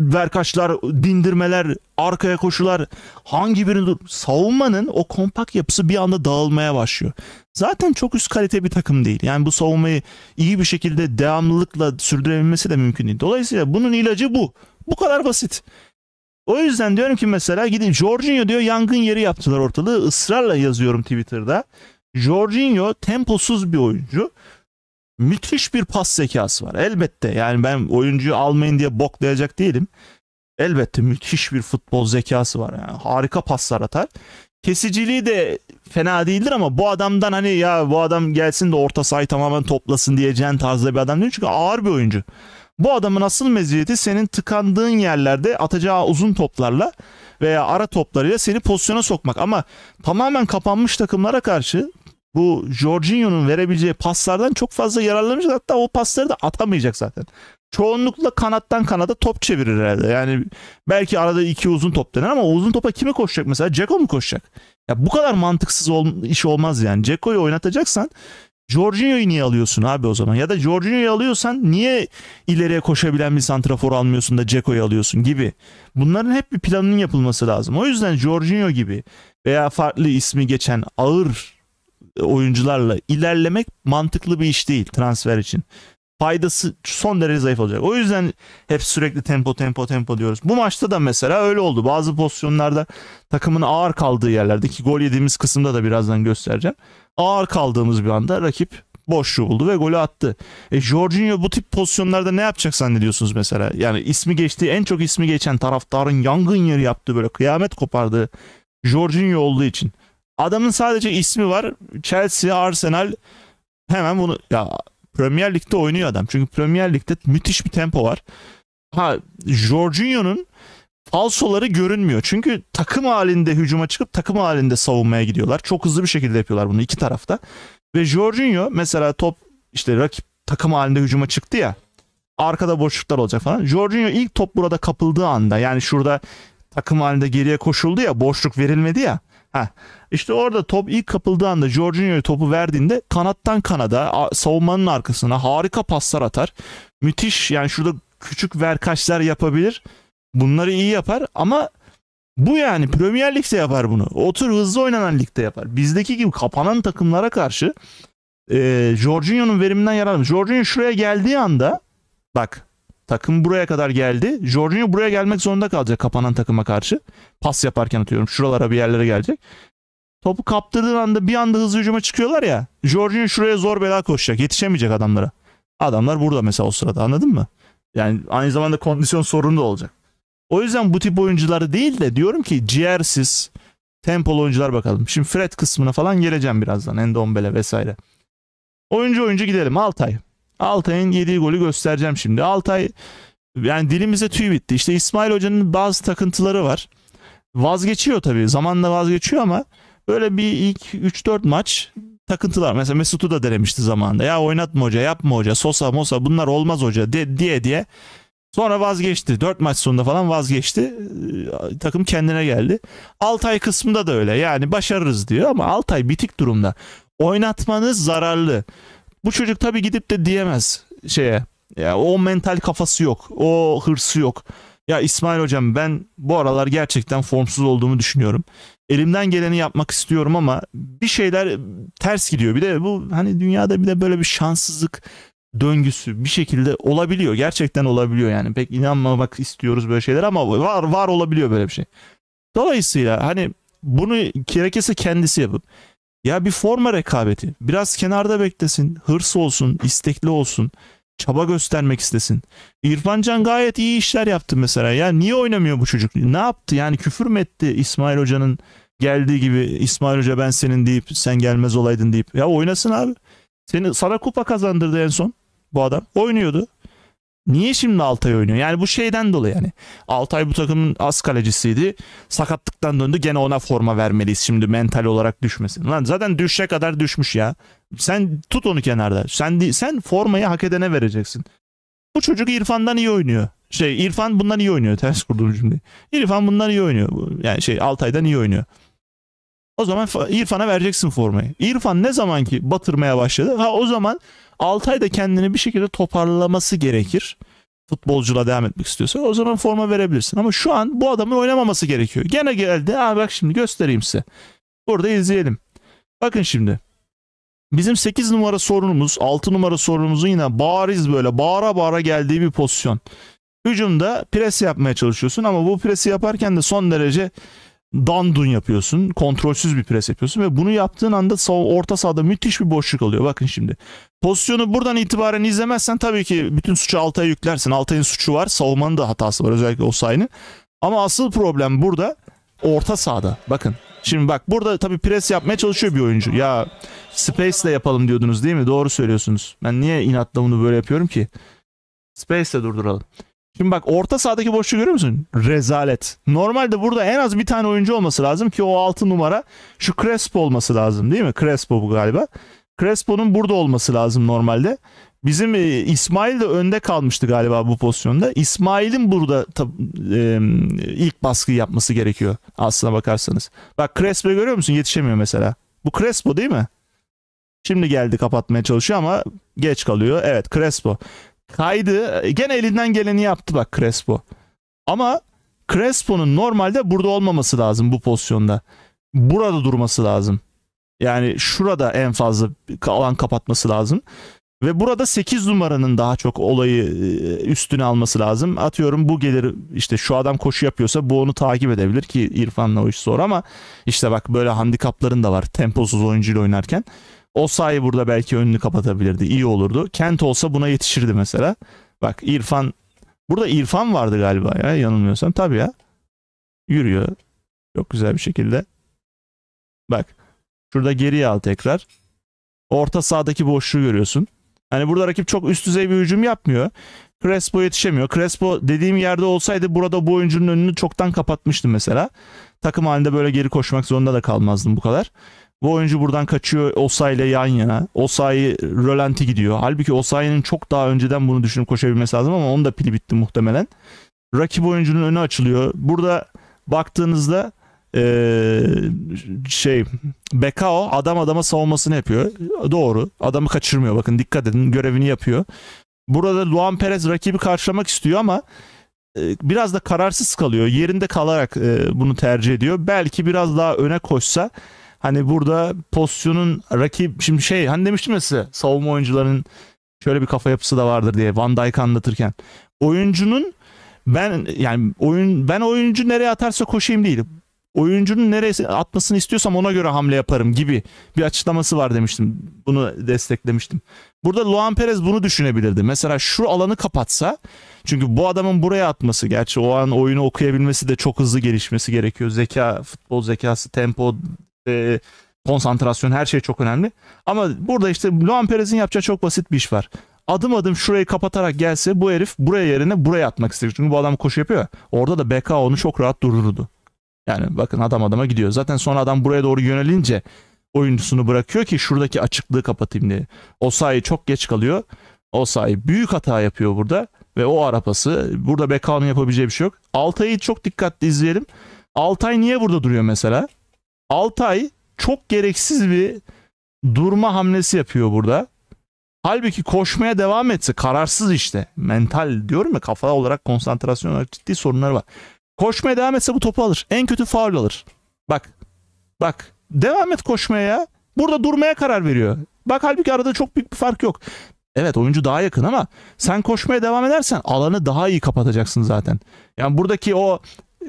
Verkaçlar, dindirmeler, arkaya koşular. Hangi birini dur? Savunmanın o kompakt yapısı bir anda dağılmaya başlıyor. Zaten çok üst kalite bir takım değil. Yani bu savunmayı iyi bir şekilde devamlılıkla sürdürebilmesi de mümkün değil. Dolayısıyla bunun ilacı bu. Bu kadar basit. O yüzden diyorum ki mesela gidip Jorginho diyor yangın yeri yaptılar ortalığı. Israrla yazıyorum Twitter'da. Jorginho temposuz bir oyuncu. Müthiş bir pas zekası var elbette. Yani ben oyuncuyu almayın diye boklayacak değilim. Elbette müthiş bir futbol zekası var. Yani harika paslar atar. Kesiciliği de fena değildir ama bu adamdan hani ya bu adam gelsin de orta sahayı tamamen toplasın diyeceğin tarzda bir adam değil. Çünkü ağır bir oyuncu. Bu adamın asıl meziyeti senin tıkandığın yerlerde atacağı uzun toplarla veya ara toplarıyla seni pozisyona sokmak. Ama tamamen kapanmış takımlara karşı bu Jorginho'nun verebileceği paslardan çok fazla yararlanacak. Hatta o pasları da atamayacak zaten. Çoğunlukla kanattan kanada top çevirir herhalde. Yani belki arada iki uzun top dener ama uzun topa kime koşacak mesela? Ceko mu koşacak? Ya bu kadar mantıksız ol, iş olmaz yani. Ceko'yu oynatacaksan Jorginho'yu niye alıyorsun abi o zaman? Ya da Jorginho'yu alıyorsan niye ileriye koşabilen bir santrafor almıyorsun da Ceko'yu alıyorsun gibi. Bunların hep bir planının yapılması lazım. O yüzden Jorginho gibi veya farklı ismi geçen ağır oyuncularla ilerlemek mantıklı bir iş değil transfer için faydası son derece zayıf olacak. O yüzden hep sürekli tempo tempo tempo diyoruz. Bu maçta da mesela öyle oldu. Bazı pozisyonlarda takımın ağır kaldığı yerlerde ki gol yediğimiz kısımda da birazdan göstereceğim. Ağır kaldığımız bir anda rakip boşluğu buldu ve golü attı. E Jorginho bu tip pozisyonlarda ne yapacak zannediyorsunuz mesela? Yani ismi geçtiği en çok ismi geçen taraftarın yangın yeri yaptığı böyle kıyamet kopardığı Jorginho olduğu için. Adamın sadece ismi var. Chelsea, Arsenal hemen bunu ya Premier Lig'de oynuyor adam. Çünkü Premier Lig'de müthiş bir tempo var. Ha Jorginho'nun falsoları görünmüyor. Çünkü takım halinde hücuma çıkıp takım halinde savunmaya gidiyorlar. Çok hızlı bir şekilde yapıyorlar bunu iki tarafta. Ve Jorginho mesela top işte rakip takım halinde hücuma çıktı ya. Arkada boşluklar olacak falan. Jorginho ilk top burada kapıldığı anda yani şurada takım halinde geriye koşuldu ya boşluk verilmedi ya. Ha. İşte orada top ilk kapıldığı anda Jorginho'ya topu verdiğinde kanattan kanada savunmanın arkasına harika paslar atar. Müthiş yani şurada küçük verkaçlar yapabilir. Bunları iyi yapar ama bu yani Premier Lig'de yapar bunu. Otur hızlı oynanan ligde yapar. Bizdeki gibi kapanan takımlara karşı e, Jorginho'nun veriminden yararlanır. Jorginho şuraya geldiği anda bak Takım buraya kadar geldi. Jorginho buraya gelmek zorunda kalacak kapanan takıma karşı. Pas yaparken atıyorum. Şuralara bir yerlere gelecek. Topu kaptırdığın anda bir anda hızlı hücuma çıkıyorlar ya. Jorginho şuraya zor bela koşacak. Yetişemeyecek adamlara. Adamlar burada mesela o sırada anladın mı? Yani aynı zamanda kondisyon sorunu da olacak. O yüzden bu tip oyuncuları değil de diyorum ki ciğersiz tempolu oyuncular bakalım. Şimdi Fred kısmına falan geleceğim birazdan. Endombele vesaire. Oyuncu oyuncu gidelim. Altay. Altay'ın yediği golü göstereceğim şimdi. Altay yani dilimize tüy bitti. İşte İsmail Hoca'nın bazı takıntıları var. Vazgeçiyor tabii. Zamanla vazgeçiyor ama böyle bir ilk 3-4 maç takıntılar. Mesela Mesut'u da denemişti zamanında. Ya oynatma hoca, yapma hoca, sosa mosa bunlar olmaz hoca de, diye diye. Sonra vazgeçti. 4 maç sonunda falan vazgeçti. Ee, takım kendine geldi. Altay kısmında da öyle. Yani başarırız diyor ama Altay bitik durumda. Oynatmanız zararlı. Bu çocuk tabii gidip de diyemez şeye. Ya o mental kafası yok. O hırsı yok. Ya İsmail hocam ben bu aralar gerçekten formsuz olduğumu düşünüyorum. Elimden geleni yapmak istiyorum ama bir şeyler ters gidiyor. Bir de bu hani dünyada bir de böyle bir şanssızlık döngüsü bir şekilde olabiliyor. Gerçekten olabiliyor yani. Pek inanmamak istiyoruz böyle şeyler ama var var olabiliyor böyle bir şey. Dolayısıyla hani bunu gerekirse kendisi yapıp ya bir forma rekabeti. Biraz kenarda beklesin. Hırs olsun, istekli olsun. Çaba göstermek istesin. İrfan Can gayet iyi işler yaptı mesela. Ya niye oynamıyor bu çocuk? Ne yaptı? Yani küfür mü etti İsmail Hoca'nın geldiği gibi İsmail Hoca ben senin deyip sen gelmez olaydın deyip. Ya oynasın abi. Seni sana kupa kazandırdı en son bu adam. Oynuyordu. Niye şimdi Altay oynuyor? Yani bu şeyden dolayı yani. Altay bu takımın az kalecisiydi. Sakatlıktan döndü. Gene ona forma vermeliyiz şimdi mental olarak düşmesin. Lan zaten düşe kadar düşmüş ya. Sen tut onu kenarda. Sen sen formayı hak edene vereceksin. Bu çocuk İrfan'dan iyi oynuyor. Şey İrfan bundan iyi oynuyor. Ters kurdum şimdi. İrfan bundan iyi oynuyor. Yani şey Altay'dan iyi oynuyor. O zaman İrfan'a vereceksin formayı. İrfan ne zaman ki batırmaya başladı? Ha o zaman Altay da kendini bir şekilde toparlaması gerekir. Futbolculuğa devam etmek istiyorsa o zaman forma verebilirsin. Ama şu an bu adamın oynamaması gerekiyor. Gene geldi. Aa bak şimdi göstereyim size. Burada izleyelim. Bakın şimdi. Bizim 8 numara sorunumuz, 6 numara sorunumuzun yine bariz böyle bağıra bağıra geldiği bir pozisyon. Hücumda pres yapmaya çalışıyorsun ama bu presi yaparken de son derece dandun yapıyorsun. Kontrolsüz bir pres yapıyorsun ve bunu yaptığın anda sağ, orta sahada müthiş bir boşluk oluyor. Bakın şimdi. Pozisyonu buradan itibaren izlemezsen tabii ki bütün suçu Altay'a yüklersin. Altay'ın suçu var. Savunmanın da hatası var. Özellikle o sayını. Ama asıl problem burada orta sahada. Bakın. Şimdi bak burada tabii pres yapmaya çalışıyor bir oyuncu. Ya space ile yapalım diyordunuz değil mi? Doğru söylüyorsunuz. Ben niye inatla bunu böyle yapıyorum ki? Space ile durduralım. Şimdi bak orta sahadaki boşluğu görüyor musun? Rezalet. Normalde burada en az bir tane oyuncu olması lazım ki o 6 numara şu Crespo olması lazım değil mi? Crespo bu galiba. Crespo'nun burada olması lazım normalde. Bizim e, İsmail de önde kalmıştı galiba bu pozisyonda. İsmail'in burada e, ilk baskı yapması gerekiyor aslına bakarsanız. Bak Crespo görüyor musun? Yetişemiyor mesela. Bu Crespo değil mi? Şimdi geldi kapatmaya çalışıyor ama geç kalıyor. Evet Crespo kaydı. E, gene elinden geleni yaptı bak Crespo. Ama Crespo'nun normalde burada olmaması lazım bu pozisyonda. Burada durması lazım. Yani şurada en fazla alan kapatması lazım. Ve burada 8 numaranın daha çok olayı e, üstüne alması lazım. Atıyorum bu gelir işte şu adam koşu yapıyorsa bu onu takip edebilir ki İrfan'la o iş zor ama işte bak böyle handikapların da var temposuz oyuncuyla oynarken. O sayı burada belki önünü kapatabilirdi. İyi olurdu. Kent olsa buna yetişirdi mesela. Bak İrfan burada İrfan vardı galiba ya yanılmıyorsam. Tabii ya. Yürüyor. Çok güzel bir şekilde. Bak. Şurada geriye al tekrar. Orta sağdaki boşluğu görüyorsun. Hani burada rakip çok üst düzey bir hücum yapmıyor. Crespo yetişemiyor. Crespo dediğim yerde olsaydı burada bu oyuncunun önünü çoktan kapatmıştım mesela. Takım halinde böyle geri koşmak zorunda da kalmazdım bu kadar. Bu oyuncu buradan kaçıyor Osa ile yan yana. Osa'yı rölanti gidiyor. Halbuki Osa'nın çok daha önceden bunu düşünüp koşabilmesi lazım ama onun da pili bitti muhtemelen. Rakip oyuncunun önü açılıyor. Burada baktığınızda ee, şey Bekao adam adama savunmasını yapıyor. Doğru. Adamı kaçırmıyor bakın dikkat edin görevini yapıyor. Burada Luan Perez rakibi karşılamak istiyor ama e, biraz da kararsız kalıyor. Yerinde kalarak e, bunu tercih ediyor. Belki biraz daha öne koşsa Hani burada pozisyonun rakip şimdi şey hani demiştim ya size savunma oyuncularının şöyle bir kafa yapısı da vardır diye Van Dijk anlatırken. Oyuncunun ben yani oyun ben oyuncu nereye atarsa koşayım değilim. Oyuncunun nereye atmasını istiyorsam ona göre hamle yaparım gibi bir açıklaması var demiştim. Bunu desteklemiştim. Burada Luan Perez bunu düşünebilirdi. Mesela şu alanı kapatsa çünkü bu adamın buraya atması gerçi o an oyunu okuyabilmesi de çok hızlı gelişmesi gerekiyor. Zeka, futbol zekası, tempo e, konsantrasyon her şey çok önemli. Ama burada işte Luan Perez'in yapacağı çok basit bir iş var. Adım adım şurayı kapatarak gelse bu herif buraya yerine buraya atmak isteyecek. Çünkü bu adam koşu yapıyor. orada da BK onu çok rahat dururdu. Yani bakın adam adama gidiyor. Zaten sonra adam buraya doğru yönelince oyuncusunu bırakıyor ki şuradaki açıklığı kapatayım diye. Osayi çok geç kalıyor. O Osayi büyük hata yapıyor burada ve o arapası. Burada Beka'nın yapabileceği bir şey yok. Altay'ı çok dikkatli izleyelim. Altay niye burada duruyor mesela? Altay çok gereksiz bir durma hamlesi yapıyor burada. Halbuki koşmaya devam etse kararsız işte. Mental diyorum ya kafa olarak konsantrasyon olarak ciddi sorunları var. Koşmaya devam etse bu topu alır. En kötü faul alır. Bak. Bak. Devam et koşmaya ya. Burada durmaya karar veriyor. Bak halbuki arada çok büyük bir fark yok. Evet oyuncu daha yakın ama sen koşmaya devam edersen alanı daha iyi kapatacaksın zaten. Yani buradaki o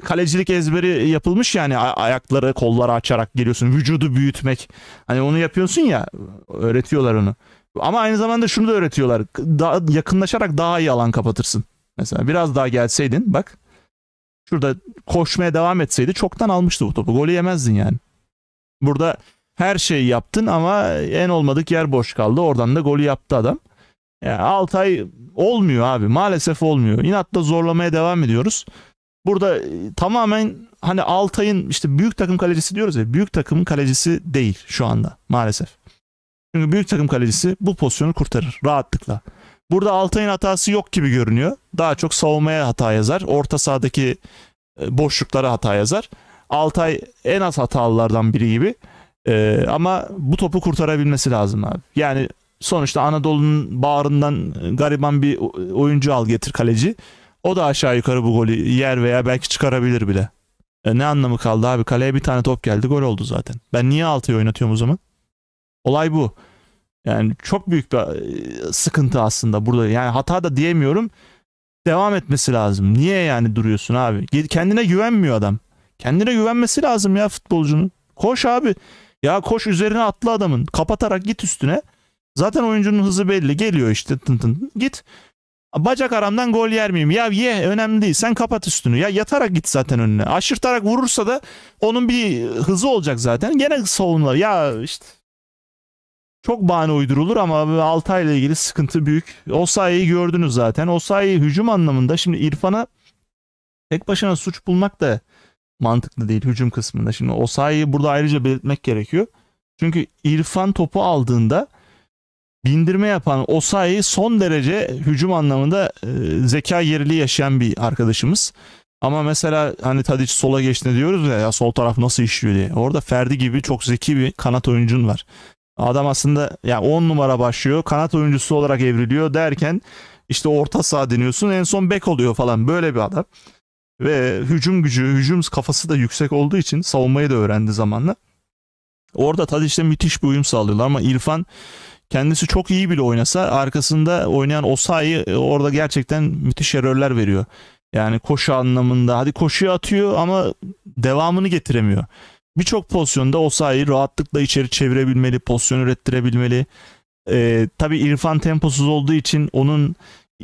kalecilik ezberi yapılmış yani ayakları kolları açarak geliyorsun vücudu büyütmek hani onu yapıyorsun ya öğretiyorlar onu ama aynı zamanda şunu da öğretiyorlar daha, yakınlaşarak daha iyi alan kapatırsın mesela biraz daha gelseydin bak şurada koşmaya devam etseydi çoktan almıştı bu topu golü yemezdin yani burada her şeyi yaptın ama en olmadık yer boş kaldı oradan da golü yaptı adam yani 6 ay olmuyor abi maalesef olmuyor inatla zorlamaya devam ediyoruz Burada e, tamamen hani Altay'ın işte büyük takım kalecisi diyoruz ya büyük takım kalecisi değil şu anda maalesef. Çünkü büyük takım kalecisi bu pozisyonu kurtarır rahatlıkla. Burada Altay'ın hatası yok gibi görünüyor. Daha çok savunmaya hata yazar. Orta sahadaki e, boşluklara hata yazar. Altay en az hatalılardan biri gibi. Ee, ama bu topu kurtarabilmesi lazım abi. Yani sonuçta Anadolu'nun bağrından e, gariban bir oyuncu al getir kaleci. O da aşağı yukarı bu golü yer veya belki çıkarabilir bile. E ne anlamı kaldı abi? Kaleye bir tane top geldi gol oldu zaten. Ben niye 6'yı oynatıyorum o zaman? Olay bu. Yani çok büyük bir e, sıkıntı aslında burada. Yani hata da diyemiyorum. Devam etmesi lazım. Niye yani duruyorsun abi? Kendine güvenmiyor adam. Kendine güvenmesi lazım ya futbolcunun. Koş abi. Ya koş üzerine atlı adamın. Kapatarak git üstüne. Zaten oyuncunun hızı belli. Geliyor işte tın tın. Git. Bacak aramdan gol yer miyim? Ya ye önemli değil. Sen kapat üstünü. Ya yatarak git zaten önüne. Aşırtarak vurursa da onun bir hızı olacak zaten. Gene savunma. Ya işte çok bahane uydurulur ama Altay ile ilgili sıkıntı büyük. O sayıyı gördünüz zaten. O sayıyı hücum anlamında şimdi İrfan'a tek başına suç bulmak da mantıklı değil hücum kısmında. Şimdi o sayıyı burada ayrıca belirtmek gerekiyor. Çünkü İrfan topu aldığında bindirme yapan Osayi son derece hücum anlamında e, zeka yerli yaşayan bir arkadaşımız. Ama mesela hani Tadic sola geçti diyoruz ya, ya sol taraf nasıl işliyor diye. Orada Ferdi gibi çok zeki bir kanat oyuncun var. Adam aslında ya yani 10 numara başlıyor. Kanat oyuncusu olarak evriliyor derken işte orta saha deniyorsun. En son bek oluyor falan böyle bir adam. Ve hücum gücü, hücum kafası da yüksek olduğu için savunmayı da öğrendi zamanla. Orada Tadic'le müthiş bir uyum sağlıyorlar ama İrfan kendisi çok iyi bile oynasa arkasında oynayan Osayi e, orada gerçekten müthiş erörler veriyor. Yani koşu anlamında hadi koşuya atıyor ama devamını getiremiyor. Birçok pozisyonda Osayi rahatlıkla içeri çevirebilmeli, pozisyon ürettirebilmeli. Ee, tabii İrfan temposuz olduğu için onun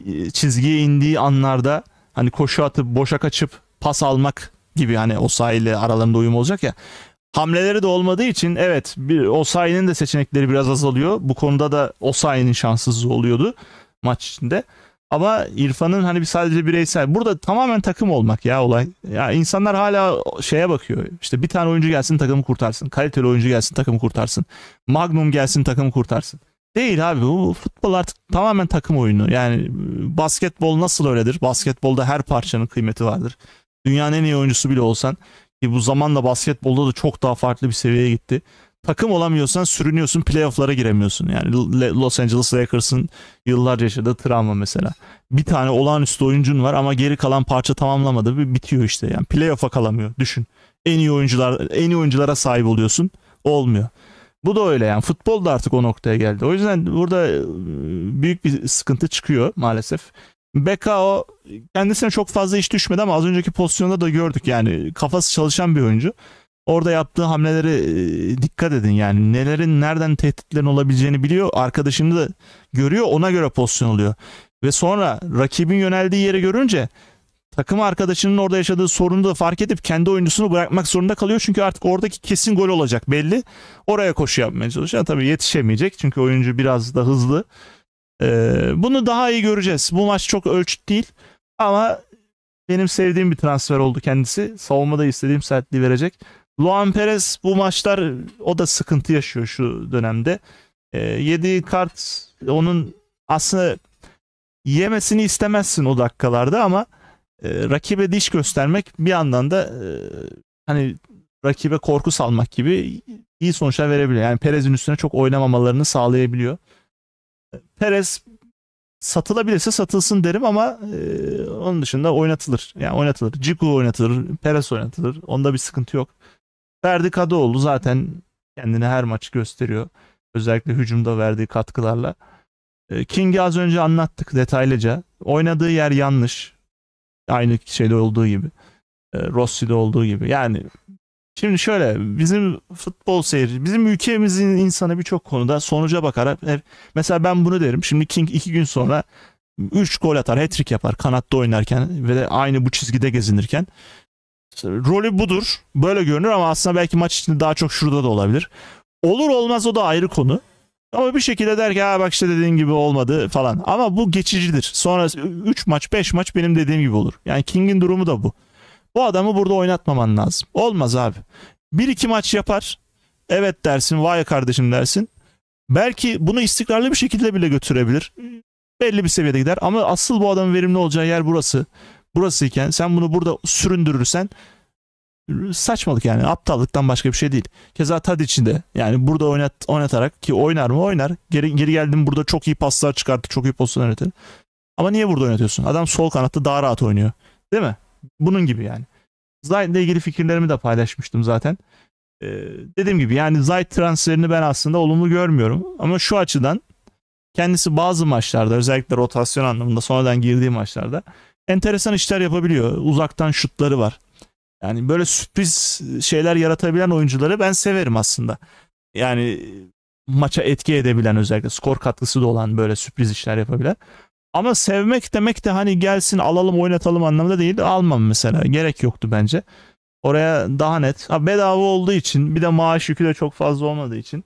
e, çizgiye indiği anlarda hani koşu atıp boşa kaçıp pas almak gibi hani Osayi ile aralarında uyum olacak ya hamleleri de olmadığı için evet bir Osayi'nin de seçenekleri biraz azalıyor. Bu konuda da Osayi'nin şanssızlığı oluyordu maç içinde. Ama İrfan'ın hani bir sadece bireysel. Burada tamamen takım olmak ya olay. Ya insanlar hala şeye bakıyor. İşte bir tane oyuncu gelsin takımı kurtarsın. Kaliteli oyuncu gelsin takımı kurtarsın. Magnum gelsin takımı kurtarsın. Değil abi bu futbol artık tamamen takım oyunu. Yani basketbol nasıl öyledir? Basketbolda her parçanın kıymeti vardır. Dünyanın en iyi oyuncusu bile olsan ki bu zamanla basketbolda da çok daha farklı bir seviyeye gitti. Takım olamıyorsan sürünüyorsun playofflara giremiyorsun. Yani Los Angeles Lakers'ın yıllarca yaşadığı travma mesela. Bir tane olağanüstü oyuncun var ama geri kalan parça tamamlamadı ve bitiyor işte. Yani playoff'a kalamıyor düşün. En iyi oyuncular en iyi oyunculara sahip oluyorsun. Olmuyor. Bu da öyle yani. Futbol da artık o noktaya geldi. O yüzden burada e, büyük bir sıkıntı çıkıyor maalesef. Bekao kendisine çok fazla iş düşmedi ama az önceki pozisyonda da gördük yani kafası çalışan bir oyuncu. Orada yaptığı hamlelere dikkat edin yani nelerin nereden tehditlerin olabileceğini biliyor. Arkadaşını da görüyor ona göre pozisyon alıyor. Ve sonra rakibin yöneldiği yeri görünce takım arkadaşının orada yaşadığı sorunu da fark edip kendi oyuncusunu bırakmak zorunda kalıyor. Çünkü artık oradaki kesin gol olacak belli. Oraya koşu yapmaya çalışıyor. Tabii yetişemeyecek çünkü oyuncu biraz da hızlı. Ee, bunu daha iyi göreceğiz. Bu maç çok ölçüt değil ama benim sevdiğim bir transfer oldu kendisi. Savunmada istediğim sertliği verecek. Luan Perez bu maçlar o da sıkıntı yaşıyor şu dönemde. E, yediği kart onun aslında yemesini istemezsin o dakikalarda ama e, rakibe diş göstermek bir yandan da e, hani rakibe korku salmak gibi iyi sonuçlar verebiliyor. Yani Perez'in üstüne çok oynamamalarını sağlayabiliyor. Perez satılabilirse satılsın derim ama e, onun dışında oynatılır. Yani oynatılır. Ciku oynatılır. Perez oynatılır. Onda bir sıkıntı yok. Ferdi Kadıoğlu zaten kendini her maç gösteriyor. Özellikle hücumda verdiği katkılarla. E, King'i az önce anlattık detaylıca. Oynadığı yer yanlış. Aynı şeyde olduğu gibi. E, Rossi'de olduğu gibi. Yani Şimdi şöyle bizim futbol seyirci, bizim ülkemizin insanı birçok konuda sonuca bakarak e, mesela ben bunu derim. Şimdi King iki gün sonra 3 gol atar, hat-trick yapar kanatta oynarken ve de aynı bu çizgide gezinirken. Rolü budur. Böyle görünür ama aslında belki maç içinde daha çok şurada da olabilir. Olur olmaz o da ayrı konu. Ama bir şekilde der ki ha bak işte dediğin gibi olmadı falan. Ama bu geçicidir. Sonra 3 maç 5 maç benim dediğim gibi olur. Yani King'in durumu da bu. Bu adamı burada oynatmaman lazım. Olmaz abi. Bir iki maç yapar. Evet dersin vay kardeşim dersin. Belki bunu istikrarlı bir şekilde bile götürebilir. Belli bir seviyede gider ama asıl bu adamın verimli olacağı yer burası. Burası iken sen bunu burada süründürürsen saçmalık yani aptallıktan başka bir şey değil. Keza tad içinde. yani burada oynat, oynatarak ki oynar mı oynar. Geri, geri geldim burada çok iyi paslar çıkarttı çok iyi pozisyon yönetir. Ama niye burada oynatıyorsun? Adam sol kanatta daha rahat oynuyor. Değil mi? Bunun gibi yani. Zayt ile ilgili fikirlerimi de paylaşmıştım zaten. Ee, dediğim gibi yani Zayt transferini ben aslında olumlu görmüyorum. Ama şu açıdan kendisi bazı maçlarda özellikle rotasyon anlamında sonradan girdiği maçlarda enteresan işler yapabiliyor. Uzaktan şutları var. Yani böyle sürpriz şeyler yaratabilen oyuncuları ben severim aslında. Yani maça etki edebilen özellikle skor katkısı da olan böyle sürpriz işler yapabilen. Ama sevmek demek de hani gelsin alalım oynatalım anlamında değil. Almam mesela. Gerek yoktu bence. Oraya daha net. Ha, bedava olduğu için bir de maaş yükü de çok fazla olmadığı için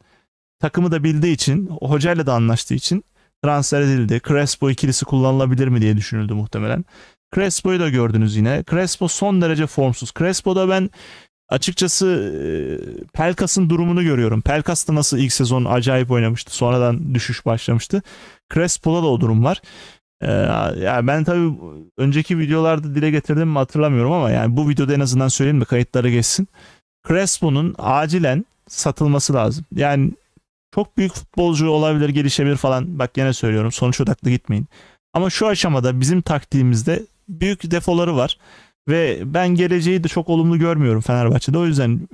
takımı da bildiği için hocayla da anlaştığı için transfer edildi. Crespo ikilisi kullanılabilir mi diye düşünüldü muhtemelen. Crespo'yu da gördünüz yine. Crespo son derece formsuz. Crespo'da ben açıkçası e, Pelkas'ın durumunu görüyorum. Pelkas da nasıl ilk sezon acayip oynamıştı. Sonradan düşüş başlamıştı. Crespo'da da o durum var. Ee, yani ben tabii önceki videolarda dile getirdim mi hatırlamıyorum ama yani bu videoda en azından söyleyeyim de kayıtları geçsin. Crespo'nun acilen satılması lazım. Yani çok büyük futbolcu olabilir, gelişebilir falan. Bak yine söylüyorum sonuç odaklı gitmeyin. Ama şu aşamada bizim taktiğimizde büyük defoları var. Ve ben geleceği de çok olumlu görmüyorum Fenerbahçe'de. O yüzden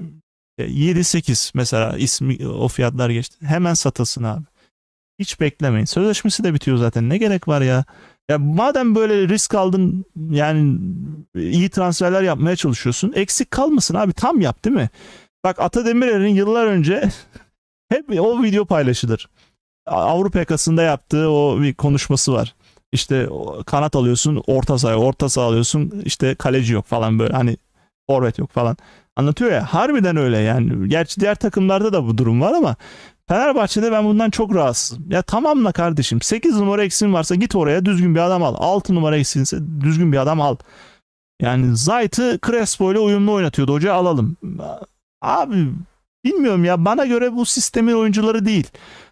7-8 e, mesela ismi o fiyatlar geçti. Hemen satılsın abi. Hiç beklemeyin. Sözleşmesi de bitiyor zaten. Ne gerek var ya? Ya madem böyle risk aldın yani iyi transferler yapmaya çalışıyorsun. Eksik kalmasın abi tam yap değil mi? Bak Ata Demirer'in yıllar önce hep o video paylaşılır. Avrupa yakasında yaptığı o bir konuşması var. İşte kanat alıyorsun, orta saha, orta saha alıyorsun. işte kaleci yok falan böyle hani forvet yok falan. Anlatıyor ya harbiden öyle yani. Gerçi diğer takımlarda da bu durum var ama Fenerbahçe'de ben bundan çok rahatsızım. Ya tamamla kardeşim. 8 numara eksin varsa git oraya düzgün bir adam al. 6 numara eksinse düzgün bir adam al. Yani Zayt'ı Crespo ile uyumlu oynatıyordu. Hoca alalım. Abi bilmiyorum ya bana göre bu sistemin oyuncuları değil.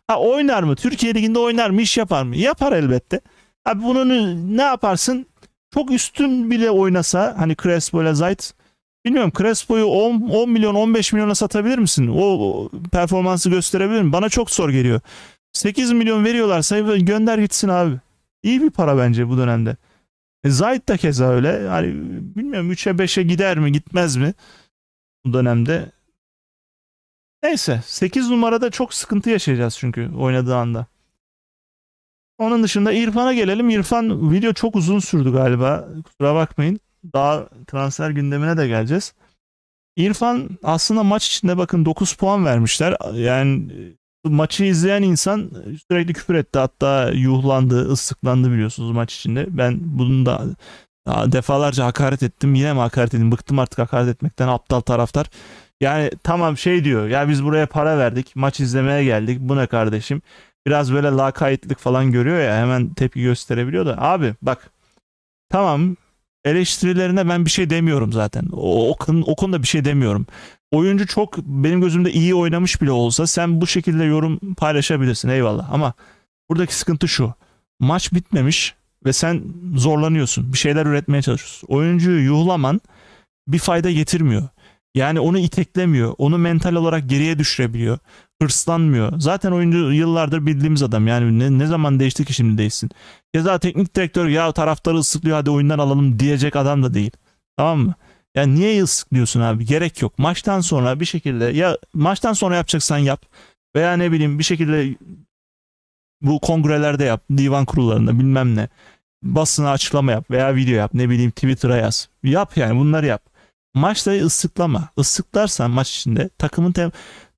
Ha oynar mı? Türkiye Ligi'nde oynar mı? İş yapar mı? Yapar elbette. Abi bunun ne yaparsın? Çok üstün bile oynasa hani Crespo ile Zayt Bilmiyorum Crespo'yu 10, 10 milyon 15 milyona satabilir misin? O, o performansı gösterebilir mi? Bana çok zor geliyor. 8 milyon veriyorlar sayı gönder gitsin abi. İyi bir para bence bu dönemde. E, Zayt da keza öyle. Yani bilmiyorum 3'e 5'e gider mi gitmez mi? Bu dönemde. Neyse 8 numarada çok sıkıntı yaşayacağız çünkü oynadığı anda. Onun dışında İrfan'a gelelim. İrfan video çok uzun sürdü galiba. Kusura bakmayın daha transfer gündemine de geleceğiz. İrfan aslında maç içinde bakın 9 puan vermişler. Yani e, maçı izleyen insan sürekli küfür etti. Hatta yuhlandı, ıslıklandı biliyorsunuz maç içinde. Ben bunu da defalarca hakaret ettim. Yine mi hakaret edeyim? Bıktım artık hakaret etmekten aptal taraftar. Yani tamam şey diyor. Ya biz buraya para verdik. Maç izlemeye geldik. Bu ne kardeşim? Biraz böyle lakaytlık falan görüyor ya hemen tepki gösterebiliyor da. Abi bak tamam eleştirilerine ben bir şey demiyorum zaten. O, o, konuda bir şey demiyorum. Oyuncu çok benim gözümde iyi oynamış bile olsa sen bu şekilde yorum paylaşabilirsin eyvallah. Ama buradaki sıkıntı şu. Maç bitmemiş ve sen zorlanıyorsun. Bir şeyler üretmeye çalışıyorsun. Oyuncuyu yuhlaman bir fayda getirmiyor. Yani onu iteklemiyor. Onu mental olarak geriye düşürebiliyor hırslanmıyor. Zaten oyuncu yıllardır bildiğimiz adam. Yani ne, ne zaman değişti ki şimdi değişsin. Keza teknik direktör ya taraftarı ıslıklıyor hadi oyundan alalım diyecek adam da değil. Tamam mı? Yani niye ıslıklıyorsun abi? Gerek yok. Maçtan sonra bir şekilde ya maçtan sonra yapacaksan yap veya ne bileyim bir şekilde bu kongrelerde yap, divan kurullarında bilmem ne. Basına açıklama yap veya video yap, ne bileyim Twitter'a yaz. Yap yani bunları yap. Maçları ıslıklama. Islıklarsan maç içinde takımın tem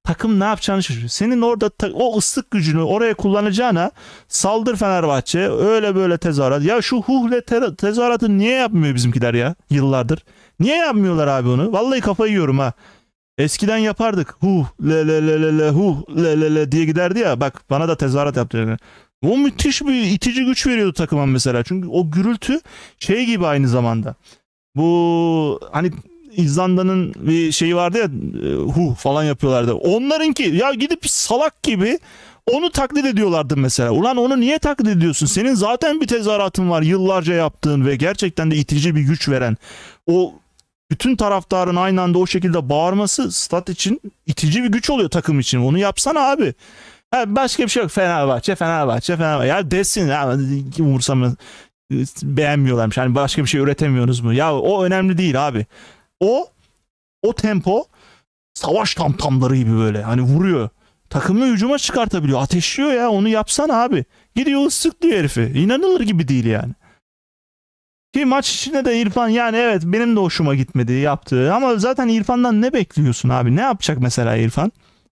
takım ne yapacağını şaşırıyor. Senin orada o ıslık gücünü oraya kullanacağına saldır Fenerbahçe. Öyle böyle tezahürat. Ya şu Huhle te- tezahüratı niye yapmıyor bizimkiler ya yıllardır? Niye yapmıyorlar abi onu? Vallahi kafayı yiyorum ha. Eskiden yapardık. Hu le le le le le hu le le le diye giderdi ya. Bak bana da tezahürat yaptı. O müthiş bir itici güç veriyordu takıma mesela. Çünkü o gürültü şey gibi aynı zamanda. Bu hani İzlanda'nın bir şeyi vardı ya e, hu falan yapıyorlardı. Onlarınki ya gidip salak gibi onu taklit ediyorlardı mesela. Ulan onu niye taklit ediyorsun? Senin zaten bir tezahüratın var yıllarca yaptığın ve gerçekten de itici bir güç veren. O bütün taraftarın aynı anda o şekilde bağırması stat için itici bir güç oluyor takım için. Onu yapsana abi. Ha, başka bir şey yok. Fenerbahçe, Fenerbahçe, Fenerbahçe. Ya desin ya umursamaz e, beğenmiyorlarmış. Hani başka bir şey üretemiyoruz mu? Ya o önemli değil abi o o tempo savaş tamtamları gibi böyle hani vuruyor. Takımı hücuma çıkartabiliyor. Ateşliyor ya onu yapsan abi. Gidiyor ıslıklıyor herifi. İnanılır gibi değil yani. Ki maç içinde de İrfan yani evet benim de hoşuma gitmedi yaptığı ama zaten İrfan'dan ne bekliyorsun abi? Ne yapacak mesela İrfan?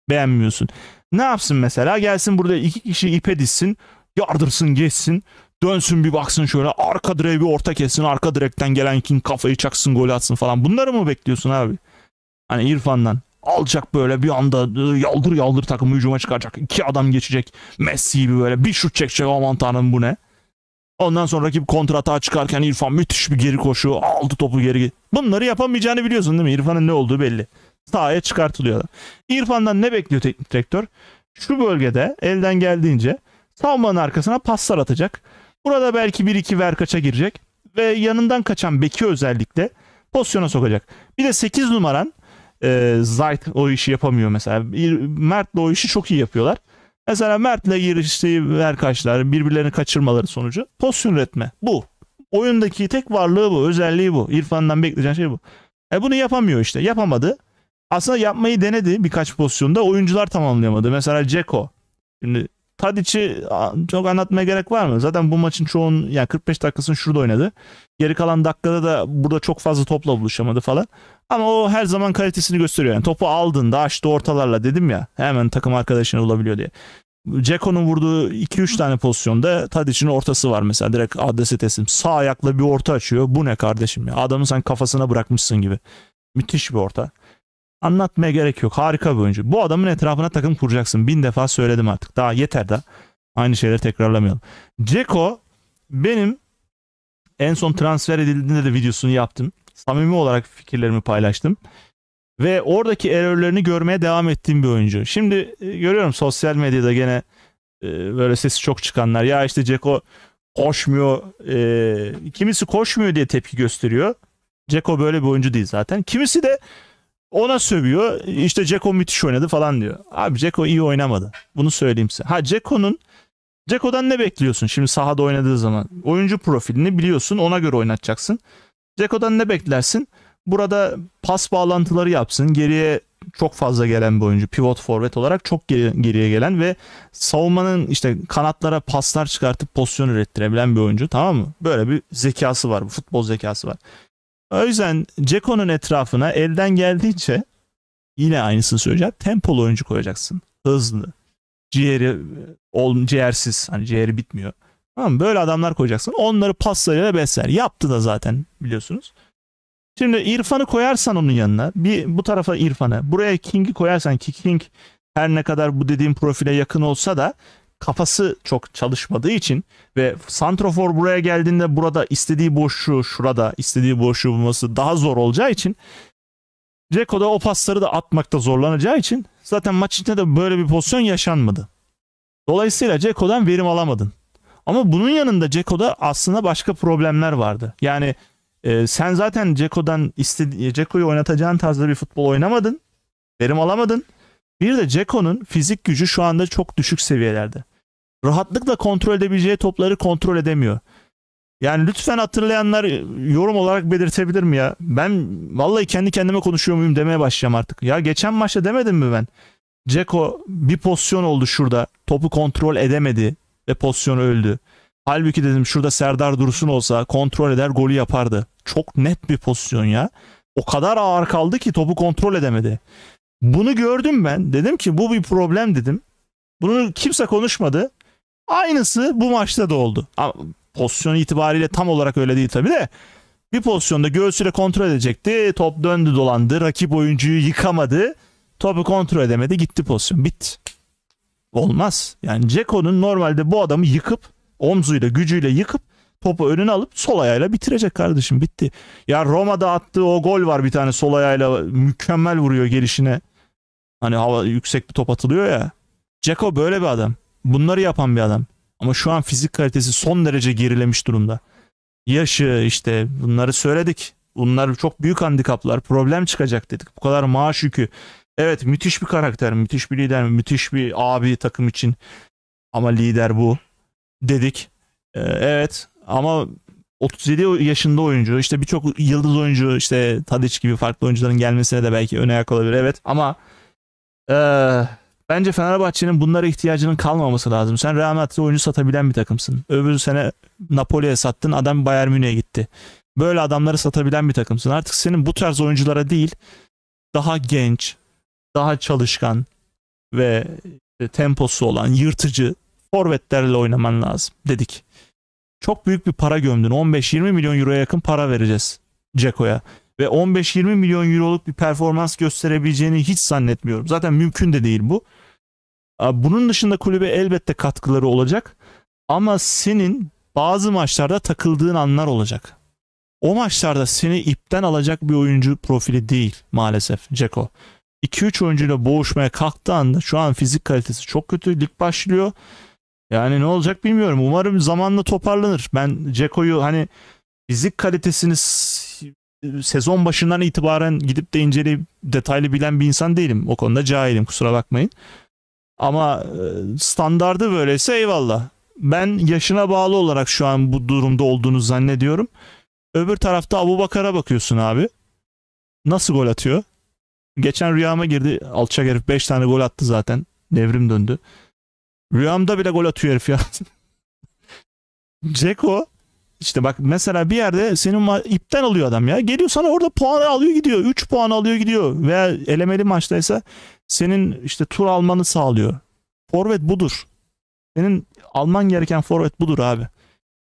Beğenmiyorsun. Ne yapsın mesela? Gelsin burada iki kişi ipe dizsin. Yardırsın geçsin dönsün bir baksın şöyle arka direği bir orta kessin arka direkten gelen kim kafayı çaksın gol atsın falan bunları mı bekliyorsun abi? Hani İrfan'dan alacak böyle bir anda e, yaldır yaldır takımı hücuma çıkaracak iki adam geçecek Messi gibi böyle bir şut çekecek aman tanrım bu ne? Ondan sonra rakip kontratağa çıkarken İrfan müthiş bir geri koşu aldı topu geri. Bunları yapamayacağını biliyorsun değil mi? İrfan'ın ne olduğu belli. Sahaya çıkartılıyor. İrfan'dan ne bekliyor teknik direktör? Şu bölgede elden geldiğince savunmanın arkasına paslar atacak Burada belki 1-2 Verkaç'a girecek ve yanından kaçan Beki özellikle pozisyona sokacak. Bir de 8 numaran e, Zayt o işi yapamıyor mesela. Mert'le o işi çok iyi yapıyorlar. Mesela Mert'le giriştiği Verkaçlar birbirlerini kaçırmaları sonucu pozisyon üretme. Bu. Oyundaki tek varlığı bu. Özelliği bu. İrfan'dan bekleyeceğin şey bu. E bunu yapamıyor işte. Yapamadı. Aslında yapmayı denedi birkaç pozisyonda. Oyuncular tamamlayamadı. Mesela Ceko. Şimdi Tadic'i çok anlatmaya gerek var mı? Zaten bu maçın çoğun yani 45 dakikasını şurada oynadı. Geri kalan dakikada da burada çok fazla topla buluşamadı falan. Ama o her zaman kalitesini gösteriyor. Yani topu aldığında açtı ortalarla dedim ya hemen takım arkadaşını olabiliyor diye. Ceko'nun vurduğu 2-3 tane pozisyonda Tadic'in ortası var mesela direkt adresi teslim. Sağ ayakla bir orta açıyor. Bu ne kardeşim ya? Adamı sen kafasına bırakmışsın gibi. Müthiş bir orta. Anlatmaya gerek yok. Harika bir oyuncu. Bu adamın etrafına takım kuracaksın. Bin defa söyledim artık. Daha yeter de. Aynı şeyleri tekrarlamayalım. Ceko benim en son transfer edildiğinde de videosunu yaptım. Samimi olarak fikirlerimi paylaştım. Ve oradaki erörlerini görmeye devam ettiğim bir oyuncu. Şimdi e, görüyorum sosyal medyada gene e, böyle sesi çok çıkanlar. Ya işte Ceko koşmuyor. E, kimisi koşmuyor diye tepki gösteriyor. Ceko böyle bir oyuncu değil zaten. Kimisi de ona sövüyor. İşte Ceko müthiş oynadı falan diyor. Abi Ceko iyi oynamadı. Bunu söyleyeyim size. Ha Ceko'nun Ceko'dan ne bekliyorsun şimdi sahada oynadığı zaman? Oyuncu profilini biliyorsun ona göre oynatacaksın. Ceko'dan ne beklersin? Burada pas bağlantıları yapsın. Geriye çok fazla gelen bir oyuncu. Pivot forvet olarak çok geri, geriye gelen ve savunmanın işte kanatlara paslar çıkartıp pozisyon ürettirebilen bir oyuncu tamam mı? Böyle bir zekası var. Futbol zekası var. O yüzden Ceko'nun etrafına elden geldiğince yine aynısını söyleyeceğim. Tempolu oyuncu koyacaksın. Hızlı. Ciğeri e, ol, ciğersiz. Hani ciğeri bitmiyor. Tamam Böyle adamlar koyacaksın. Onları paslarıyla besler. Yaptı da zaten biliyorsunuz. Şimdi İrfan'ı koyarsan onun yanına bir bu tarafa İrfan'ı buraya King'i koyarsan ki King her ne kadar bu dediğim profile yakın olsa da kafası çok çalışmadığı için ve santrofor buraya geldiğinde burada istediği boşluğu şurada istediği boşluğu bulması daha zor olacağı için Ceko da o pasları da atmakta zorlanacağı için zaten maç içinde de böyle bir pozisyon yaşanmadı. Dolayısıyla Ceko'dan verim alamadın. Ama bunun yanında Ceko'da aslında başka problemler vardı. Yani e, sen zaten Ceko'dan istedi Ceko'yu oynatacağın tarzda bir futbol oynamadın. Verim alamadın. Bir de Ceko'nun fizik gücü şu anda çok düşük seviyelerde rahatlıkla kontrol edebileceği topları kontrol edemiyor. Yani lütfen hatırlayanlar yorum olarak belirtebilir mi ya? Ben vallahi kendi kendime konuşuyor muyum demeye başlayacağım artık. Ya geçen maçta demedim mi ben? Ceko bir pozisyon oldu şurada. Topu kontrol edemedi ve pozisyonu öldü. Halbuki dedim şurada Serdar Dursun olsa kontrol eder golü yapardı. Çok net bir pozisyon ya. O kadar ağır kaldı ki topu kontrol edemedi. Bunu gördüm ben. Dedim ki bu bir problem dedim. Bunu kimse konuşmadı. Aynısı bu maçta da oldu. Ama pozisyon itibariyle tam olarak öyle değil tabii de. Bir pozisyonda göğsüyle kontrol edecekti. Top döndü dolandı. Rakip oyuncuyu yıkamadı. Topu kontrol edemedi. Gitti pozisyon. Bitti. Olmaz. Yani Ceko'nun normalde bu adamı yıkıp omzuyla gücüyle yıkıp topu önüne alıp sol ayağıyla bitirecek kardeşim bitti. Ya Roma'da attığı o gol var bir tane sol ayağıyla mükemmel vuruyor gelişine. Hani hava yüksek bir top atılıyor ya. Ceko böyle bir adam bunları yapan bir adam. Ama şu an fizik kalitesi son derece gerilemiş durumda. Yaşı işte bunları söyledik. Bunlar çok büyük handikaplar. Problem çıkacak dedik. Bu kadar maaş yükü. Evet müthiş bir karakter, müthiş bir lider, müthiş bir abi takım için. Ama lider bu dedik. Ee, evet ama 37 yaşında oyuncu işte birçok yıldız oyuncu işte Tadic gibi farklı oyuncuların gelmesine de belki öne yak olabilir evet ama ee, Bence Fenerbahçe'nin bunlara ihtiyacının kalmaması lazım. Sen Real Madrid'e oyuncu satabilen bir takımsın. Öbür sene Napoli'ye sattın adam Bayern Münih'e gitti. Böyle adamları satabilen bir takımsın. Artık senin bu tarz oyunculara değil daha genç, daha çalışkan ve e, temposu olan yırtıcı forvetlerle oynaman lazım dedik. Çok büyük bir para gömdün. 15-20 milyon euroya yakın para vereceğiz Ceko'ya. Ve 15-20 milyon euroluk bir performans gösterebileceğini hiç zannetmiyorum. Zaten mümkün de değil bu. Bunun dışında kulübe elbette katkıları olacak. Ama senin bazı maçlarda takıldığın anlar olacak. O maçlarda seni ipten alacak bir oyuncu profili değil maalesef Ceko. 2-3 oyuncuyla boğuşmaya kalktığı anda şu an fizik kalitesi çok kötü. Lig başlıyor. Yani ne olacak bilmiyorum. Umarım zamanla toparlanır. Ben Ceko'yu hani fizik kalitesini sezon başından itibaren gidip de inceleyip detaylı bilen bir insan değilim. O konuda cahilim kusura bakmayın. Ama e, standardı böyleyse eyvallah. Ben yaşına bağlı olarak şu an bu durumda olduğunu zannediyorum. Öbür tarafta Abu Bakar'a bakıyorsun abi. Nasıl gol atıyor? Geçen rüyama girdi. Alçak herif 5 tane gol attı zaten. Devrim döndü. Rüyamda bile gol atıyor herif ya. Ceko işte bak mesela bir yerde senin ipten alıyor adam ya. Geliyor sana orada puan alıyor gidiyor. 3 puan alıyor gidiyor. Veya elemeli maçtaysa senin işte tur almanı sağlıyor. Forvet budur. Senin alman gereken forvet budur abi.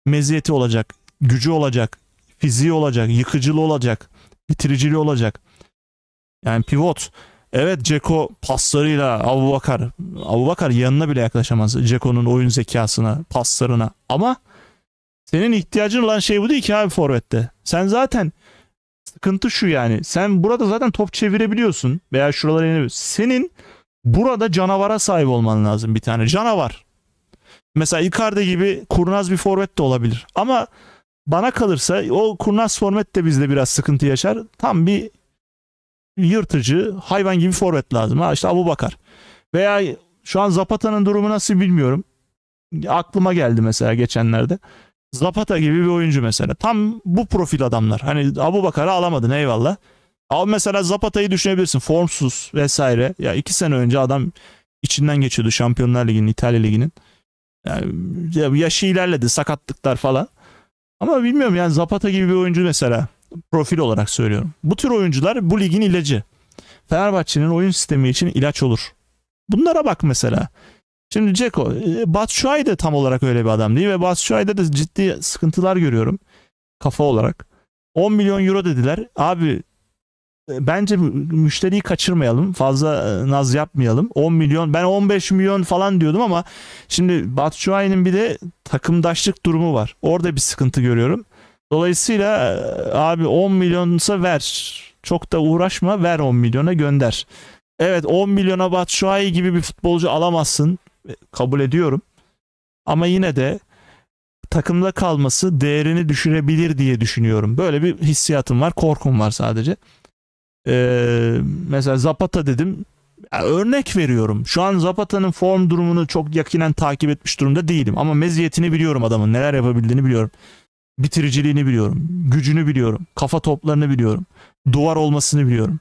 Meziyeti olacak, gücü olacak, fiziği olacak, yıkıcılığı olacak, bitiriciliği olacak. Yani pivot. Evet Ceko paslarıyla Abubakar. Abubakar yanına bile yaklaşamaz Ceko'nun oyun zekasına, paslarına. Ama senin ihtiyacın olan şey bu değil ki abi forvette. Sen zaten Sıkıntı şu yani. Sen burada zaten top çevirebiliyorsun veya şuralara inebiliyorsun. Senin burada canavara sahip olman lazım bir tane. Canavar. Mesela Icardi gibi kurnaz bir forvet de olabilir. Ama bana kalırsa o kurnaz forvet de bizde biraz sıkıntı yaşar. Tam bir yırtıcı, hayvan gibi forvet lazım. Ha işte Abu Bakar. Veya şu an Zapata'nın durumu nasıl bilmiyorum. Aklıma geldi mesela geçenlerde. Zapata gibi bir oyuncu mesela. Tam bu profil adamlar. Hani Abu Bakar'ı alamadın eyvallah. Ama mesela Zapata'yı düşünebilirsin. Formsuz vesaire. Ya iki sene önce adam içinden geçiyordu Şampiyonlar Ligi'nin, İtalya Ligi'nin. Yani yaşı ilerledi, sakatlıklar falan. Ama bilmiyorum yani Zapata gibi bir oyuncu mesela. Profil olarak söylüyorum. Bu tür oyuncular bu ligin ilacı. Fenerbahçe'nin oyun sistemi için ilaç olur. Bunlara bak mesela. Şimdi Ceko, e, Batshuayi de tam olarak öyle bir adam değil ve Batshuayi'de de ciddi sıkıntılar görüyorum kafa olarak. 10 milyon euro dediler. Abi e, bence müşteriyi kaçırmayalım. Fazla e, naz yapmayalım. 10 milyon ben 15 milyon falan diyordum ama şimdi Batshuayi'nin bir de takımdaşlık durumu var. Orada bir sıkıntı görüyorum. Dolayısıyla abi 10 milyonsa ver. Çok da uğraşma ver 10 milyona gönder. Evet 10 milyona Batshuayi gibi bir futbolcu alamazsın kabul ediyorum. Ama yine de takımda kalması değerini düşürebilir diye düşünüyorum. Böyle bir hissiyatım var, korkum var sadece. Ee, mesela Zapata dedim. Ya örnek veriyorum. Şu an Zapata'nın form durumunu çok yakinen takip etmiş durumda değilim. Ama meziyetini biliyorum adamın. Neler yapabildiğini biliyorum. Bitiriciliğini biliyorum. Gücünü biliyorum. Kafa toplarını biliyorum. Duvar olmasını biliyorum.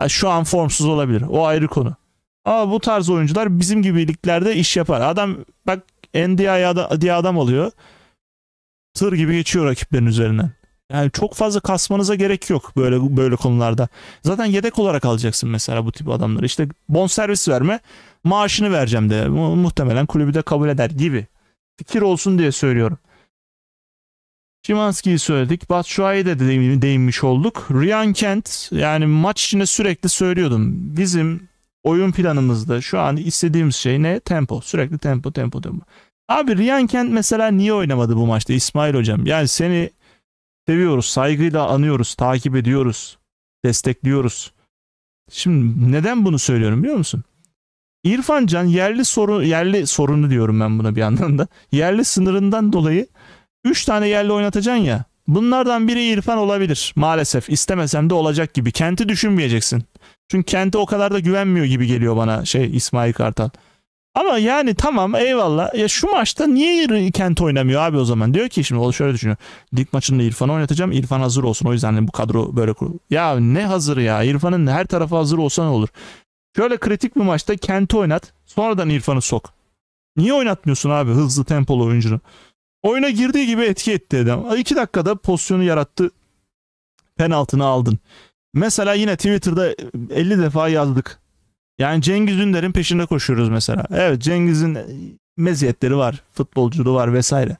Yani şu an formsuz olabilir. O ayrı konu. Aa bu tarz oyuncular bizim gibi liglerde iş yapar. Adam bak NDI'ya diye adam alıyor. Tır gibi geçiyor rakiplerin üzerinden. Yani çok fazla kasmanıza gerek yok böyle böyle konularda. Zaten yedek olarak alacaksın mesela bu tip adamları. İşte bon servis verme, maaşını vereceğim de muhtemelen kulübü de kabul eder gibi. Fikir olsun diye söylüyorum. Şimanski'yi söyledik. Batshuayi'ye de değinmiş olduk. Ryan Kent yani maç içinde sürekli söylüyordum. Bizim oyun planımızda şu an istediğimiz şey ne? Tempo. Sürekli tempo tempo tempo. Abi Ryan Kent mesela niye oynamadı bu maçta İsmail hocam? Yani seni seviyoruz, saygıyla anıyoruz, takip ediyoruz, destekliyoruz. Şimdi neden bunu söylüyorum biliyor musun? İrfan Can yerli sorun yerli sorunu diyorum ben buna bir yandan da. Yerli sınırından dolayı 3 tane yerli oynatacaksın ya. Bunlardan biri İrfan olabilir maalesef. istemesem de olacak gibi. Kenti düşünmeyeceksin. Çünkü kendi o kadar da güvenmiyor gibi geliyor bana şey İsmail Kartal. Ama yani tamam eyvallah. Ya şu maçta niye Kent oynamıyor abi o zaman? Diyor ki şimdi o şöyle düşünüyor. Lig maçında İrfan'ı oynatacağım. İrfan hazır olsun. O yüzden bu kadro böyle kurulu. Ya ne hazır ya? İrfan'ın her tarafı hazır olsa ne olur? Şöyle kritik bir maçta Kent'i oynat. Sonradan İrfan'ı sok. Niye oynatmıyorsun abi hızlı tempolu oyuncunu? Oyuna girdiği gibi etki etti adam. 2 dakikada pozisyonu yarattı. Penaltını aldın. Mesela yine Twitter'da 50 defa yazdık. Yani Cengiz Ünder'in peşinde koşuyoruz mesela. Evet Cengiz'in meziyetleri var, futbolculuğu var vesaire.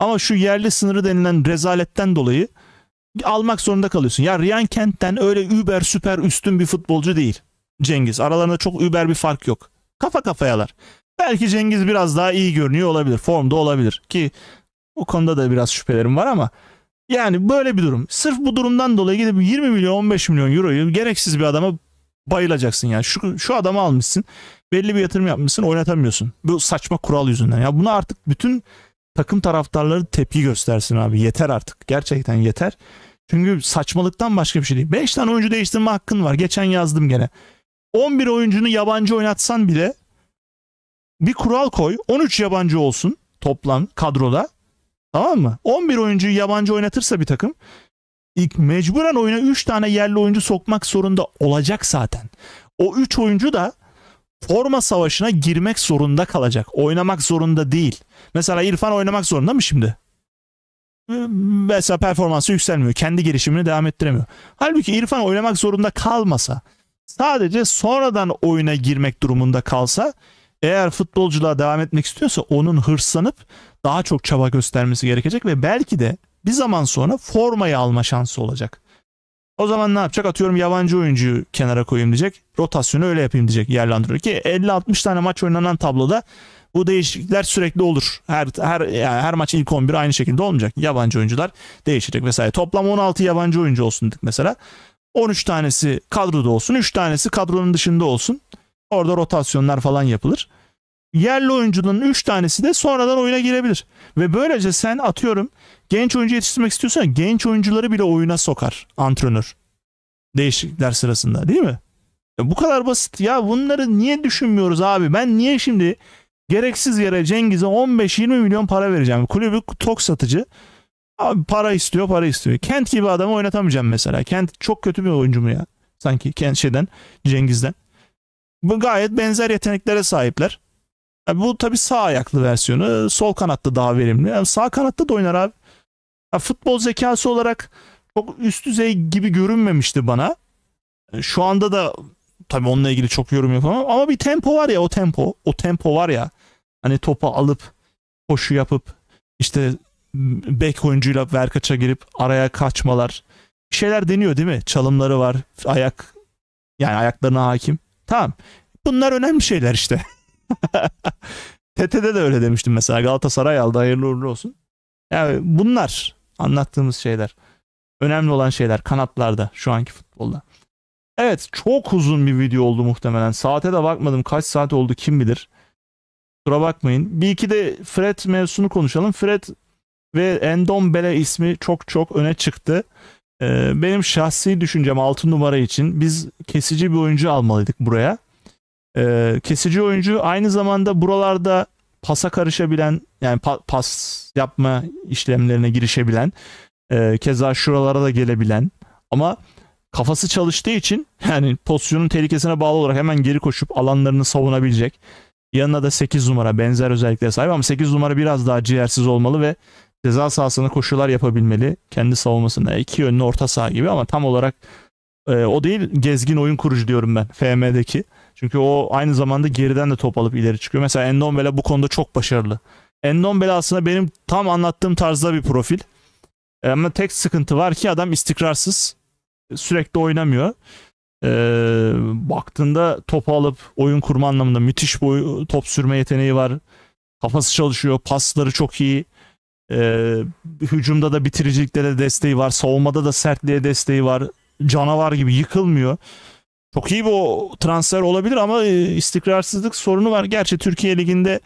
Ama şu yerli sınırı denilen rezaletten dolayı almak zorunda kalıyorsun. Ya Ryan Kent'ten öyle über süper üstün bir futbolcu değil Cengiz. Aralarında çok über bir fark yok. Kafa kafayalar. Belki Cengiz biraz daha iyi görünüyor olabilir. Formda olabilir ki o konuda da biraz şüphelerim var ama yani böyle bir durum. Sırf bu durumdan dolayı gidip 20 milyon 15 milyon euroyu gereksiz bir adama bayılacaksın yani. Şu, şu adamı almışsın. Belli bir yatırım yapmışsın oynatamıyorsun. Bu saçma kural yüzünden. Ya buna artık bütün takım taraftarları tepki göstersin abi. Yeter artık. Gerçekten yeter. Çünkü saçmalıktan başka bir şey değil. 5 tane oyuncu değiştirme hakkın var. Geçen yazdım gene. 11 oyuncunu yabancı oynatsan bile bir kural koy. 13 yabancı olsun toplam kadroda. Tamam mı? 11 oyuncuyu yabancı oynatırsa bir takım ilk mecburen oyuna 3 tane yerli oyuncu sokmak zorunda olacak zaten. O 3 oyuncu da forma savaşına girmek zorunda kalacak. Oynamak zorunda değil. Mesela İrfan oynamak zorunda mı şimdi? Ee, mesela performansı yükselmiyor. Kendi gelişimini devam ettiremiyor. Halbuki İrfan oynamak zorunda kalmasa sadece sonradan oyuna girmek durumunda kalsa eğer futbolculuğa devam etmek istiyorsa onun hırslanıp daha çok çaba göstermesi gerekecek ve belki de bir zaman sonra formayı alma şansı olacak. O zaman ne yapacak? Atıyorum yabancı oyuncuyu kenara koyayım diyecek. Rotasyonu öyle yapayım diyecek yerlendiriyor ki 50-60 tane maç oynanan tabloda bu değişiklikler sürekli olur. Her her yani her maç ilk 11 aynı şekilde olmayacak. Yabancı oyuncular değişecek vesaire. Toplam 16 yabancı oyuncu olsun dedik mesela. 13 tanesi kadroda olsun, 3 tanesi kadronun dışında olsun. Orada rotasyonlar falan yapılır. Yerli oyuncunun 3 tanesi de sonradan oyuna girebilir. Ve böylece sen atıyorum genç oyuncu yetiştirmek istiyorsan genç oyuncuları bile oyuna sokar antrenör. Değişiklikler sırasında değil mi? Ya bu kadar basit ya bunları niye düşünmüyoruz abi? Ben niye şimdi gereksiz yere Cengiz'e 15-20 milyon para vereceğim? Kulübü tok satıcı. Abi para istiyor para istiyor. Kent gibi adamı oynatamayacağım mesela. Kent çok kötü bir oyuncu mu ya? Sanki Kent şeyden Cengiz'den. Bu gayet benzer yeteneklere sahipler. Yani bu tabii sağ ayaklı versiyonu. Sol kanatta daha verimli. Yani sağ kanatta da oynar abi. Yani futbol zekası olarak çok üst düzey gibi görünmemişti bana. E, şu anda da tabii onunla ilgili çok yorum yapamam ama bir tempo var ya o tempo. O tempo var ya. Hani topu alıp koşu yapıp işte bek oyuncuyla verkaça girip araya kaçmalar. Bir şeyler deniyor değil mi? Çalımları var. Ayak yani ayaklarına hakim. Tamam. Bunlar önemli şeyler işte. TT'de de öyle demiştim mesela. Galatasaray aldı hayırlı uğurlu olsun. Yani bunlar anlattığımız şeyler. Önemli olan şeyler kanatlarda şu anki futbolda. Evet çok uzun bir video oldu muhtemelen. Saate de bakmadım kaç saat oldu kim bilir. Kusura bakmayın. Bir iki de Fred mevzusunu konuşalım. Fred ve Endombele ismi çok çok öne çıktı. Ee, benim şahsi düşüncem 6 numara için biz kesici bir oyuncu almalıydık buraya. Ee, kesici oyuncu aynı zamanda buralarda pasa karışabilen yani pa- pas yapma işlemlerine girişebilen e, keza şuralara da gelebilen ama kafası çalıştığı için yani pozisyonun tehlikesine bağlı olarak hemen geri koşup alanlarını savunabilecek. Yanına da 8 numara benzer özelliklere sahip ama 8 numara biraz daha ciğersiz olmalı ve ceza sahasına koşular yapabilmeli. Kendi savunmasında iki yönlü orta saha gibi ama tam olarak e, o değil gezgin oyun kurucu diyorum ben FM'deki. Çünkü o aynı zamanda geriden de top alıp ileri çıkıyor. Mesela Endombele bu konuda çok başarılı. Endombele aslında benim tam anlattığım tarzda bir profil. E, ama tek sıkıntı var ki adam istikrarsız. Sürekli oynamıyor. E, baktığında topu alıp oyun kurma anlamında müthiş bir top sürme yeteneği var. Kafası çalışıyor. Pasları çok iyi. Ee, hücumda da bitiricilikte de desteği var. Savunmada da sertliğe desteği var. Canavar gibi yıkılmıyor. Çok iyi bu transfer olabilir ama e, istikrarsızlık sorunu var. Gerçi Türkiye Ligi'nde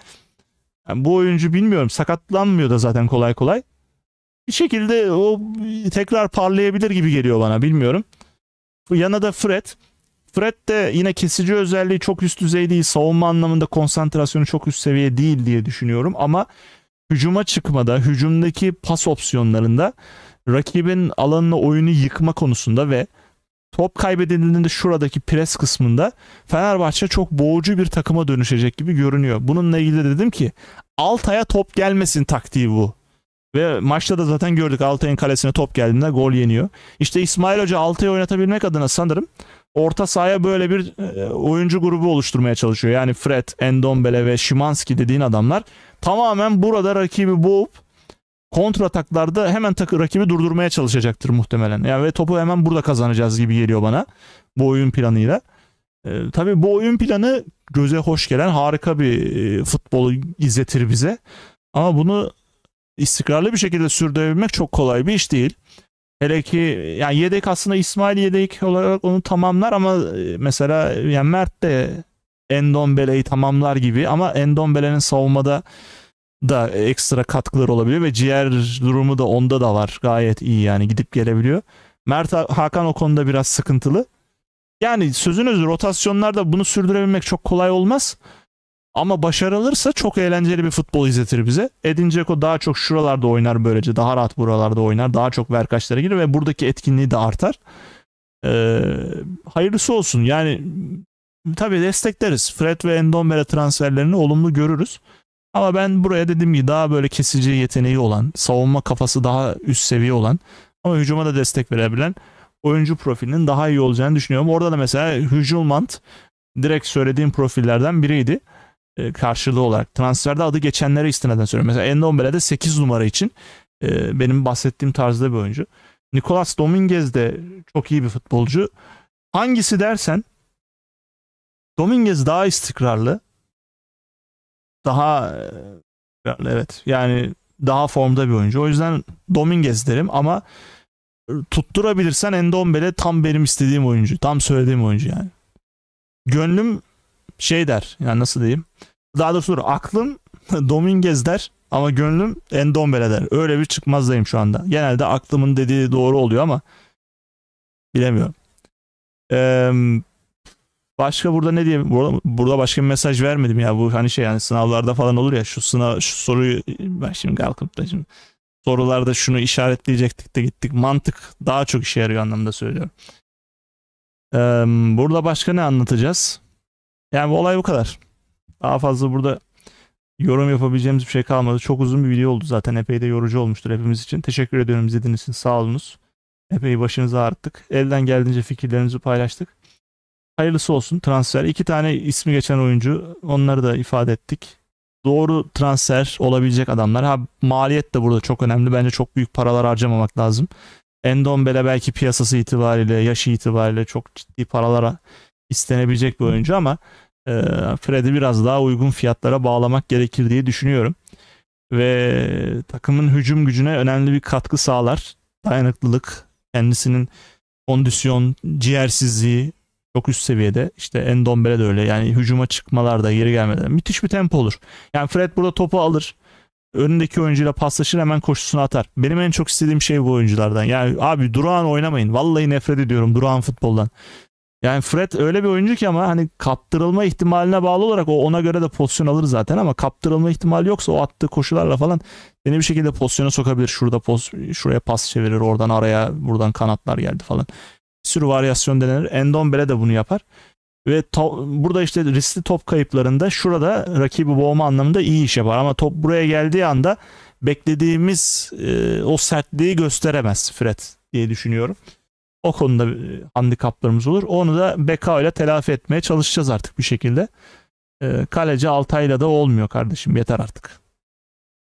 yani bu oyuncu bilmiyorum sakatlanmıyor da zaten kolay kolay. Bir şekilde o tekrar parlayabilir gibi geliyor bana bilmiyorum. Yana da Fred. Fred de yine kesici özelliği çok üst düzey değil. Savunma anlamında konsantrasyonu çok üst seviye değil diye düşünüyorum. Ama hücuma çıkmada, hücumdaki pas opsiyonlarında rakibin alanına oyunu yıkma konusunda ve top kaybedildiğinde şuradaki pres kısmında Fenerbahçe çok boğucu bir takıma dönüşecek gibi görünüyor. Bununla ilgili dedim ki Altay'a top gelmesin taktiği bu. Ve maçta da zaten gördük Altay'ın kalesine top geldiğinde gol yeniyor. İşte İsmail Hoca Altay'ı oynatabilmek adına sanırım orta sahaya böyle bir e, oyuncu grubu oluşturmaya çalışıyor. Yani Fred, Endombele ve Şimanski dediğin adamlar tamamen burada rakibi boğup kontra ataklarda hemen takı rakibi durdurmaya çalışacaktır muhtemelen. Yani ve topu hemen burada kazanacağız gibi geliyor bana bu oyun planıyla. E, tabii bu oyun planı göze hoş gelen harika bir e, futbolu izletir bize. Ama bunu istikrarlı bir şekilde sürdürebilmek çok kolay bir iş değil. Hele ki yani yedek aslında İsmail yedek olarak onu tamamlar ama e, mesela yani Mert de Endombele'yi tamamlar gibi ama Endombele'nin savunmada da ekstra katkılar olabiliyor ve ciğer durumu da onda da var. Gayet iyi yani gidip gelebiliyor. Mert Hakan o konuda biraz sıkıntılı. Yani sözünüz rotasyonlarda bunu sürdürebilmek çok kolay olmaz. Ama başarılırsa çok eğlenceli bir futbol izletir bize. Edin Dzeko daha çok şuralarda oynar böylece. Daha rahat buralarda oynar. Daha çok verkaçlara girer ve buradaki etkinliği de artar. Ee, hayırlısı olsun. Yani tabii destekleriz. Fred ve Endombele transferlerini olumlu görürüz. Ama ben buraya dediğim gibi daha böyle kesici yeteneği olan, savunma kafası daha üst seviye olan ama hücuma da destek verebilen oyuncu profilinin daha iyi olacağını düşünüyorum. Orada da mesela Hücumant direkt söylediğim profillerden biriydi e, karşılığı olarak. Transferde adı geçenlere istinaden söylüyorum. Mesela Endombele'de 8 numara için e, benim bahsettiğim tarzda bir oyuncu. Nicolas Dominguez de çok iyi bir futbolcu. Hangisi dersen Dominguez daha istikrarlı. Daha e, evet yani daha formda bir oyuncu. O yüzden Dominguez derim ama tutturabilirsen Endombele tam benim istediğim oyuncu. Tam söylediğim oyuncu yani. Gönlüm şey der yani nasıl diyeyim. Daha doğrusu dur, aklım Dominguez der ama gönlüm Endombele der. Öyle bir çıkmazdayım şu anda. Genelde aklımın dediği doğru oluyor ama bilemiyorum. Eee Başka burada ne diye burada, burada başka bir mesaj vermedim ya bu hani şey yani sınavlarda falan olur ya şu sınav şu soruyu ben şimdi kalkıp da şimdi sorularda şunu işaretleyecektik de gittik. Mantık daha çok işe yarıyor anlamda söylüyorum. Ee, burada başka ne anlatacağız? Yani bu olay bu kadar. Daha fazla burada yorum yapabileceğimiz bir şey kalmadı. Çok uzun bir video oldu zaten. Epey de yorucu olmuştur hepimiz için. Teşekkür ediyorum izlediğiniz için. Sağ olunuz. Epey başınızı ağrıttık. Elden geldiğince fikirlerinizi paylaştık. Hayırlısı olsun transfer. İki tane ismi geçen oyuncu. Onları da ifade ettik. Doğru transfer olabilecek adamlar. Ha maliyet de burada çok önemli. Bence çok büyük paralar harcamamak lazım. Endombele belki piyasası itibariyle, yaşı itibariyle çok ciddi paralara istenebilecek bir oyuncu ama e, Fred'i biraz daha uygun fiyatlara bağlamak gerekir diye düşünüyorum. Ve takımın hücum gücüne önemli bir katkı sağlar. Dayanıklılık, kendisinin kondisyon, ciğersizliği, çok üst seviyede. İşte Endombele de öyle. Yani hücuma çıkmalarda geri gelmeden müthiş bir tempo olur. Yani Fred burada topu alır. Önündeki oyuncuyla paslaşır hemen koşusunu atar. Benim en çok istediğim şey bu oyunculardan. Yani abi durağan oynamayın. Vallahi nefret ediyorum durağan futboldan. Yani Fred öyle bir oyuncu ki ama hani kaptırılma ihtimaline bağlı olarak o ona göre de pozisyon alır zaten ama kaptırılma ihtimali yoksa o attığı koşularla falan seni bir şekilde pozisyona sokabilir. Şurada poz, şuraya pas çevirir, oradan araya, buradan kanatlar geldi falan sürü varyasyon denenir. Endombele de bunu yapar. Ve to- burada işte riskli top kayıplarında şurada rakibi boğma anlamında iyi iş yapar. Ama top buraya geldiği anda beklediğimiz e, o sertliği gösteremez Fred diye düşünüyorum. O konuda e, handikaplarımız olur. Onu da Beka ile telafi etmeye çalışacağız artık bir şekilde. E, kaleci Altay'la da olmuyor kardeşim yeter artık.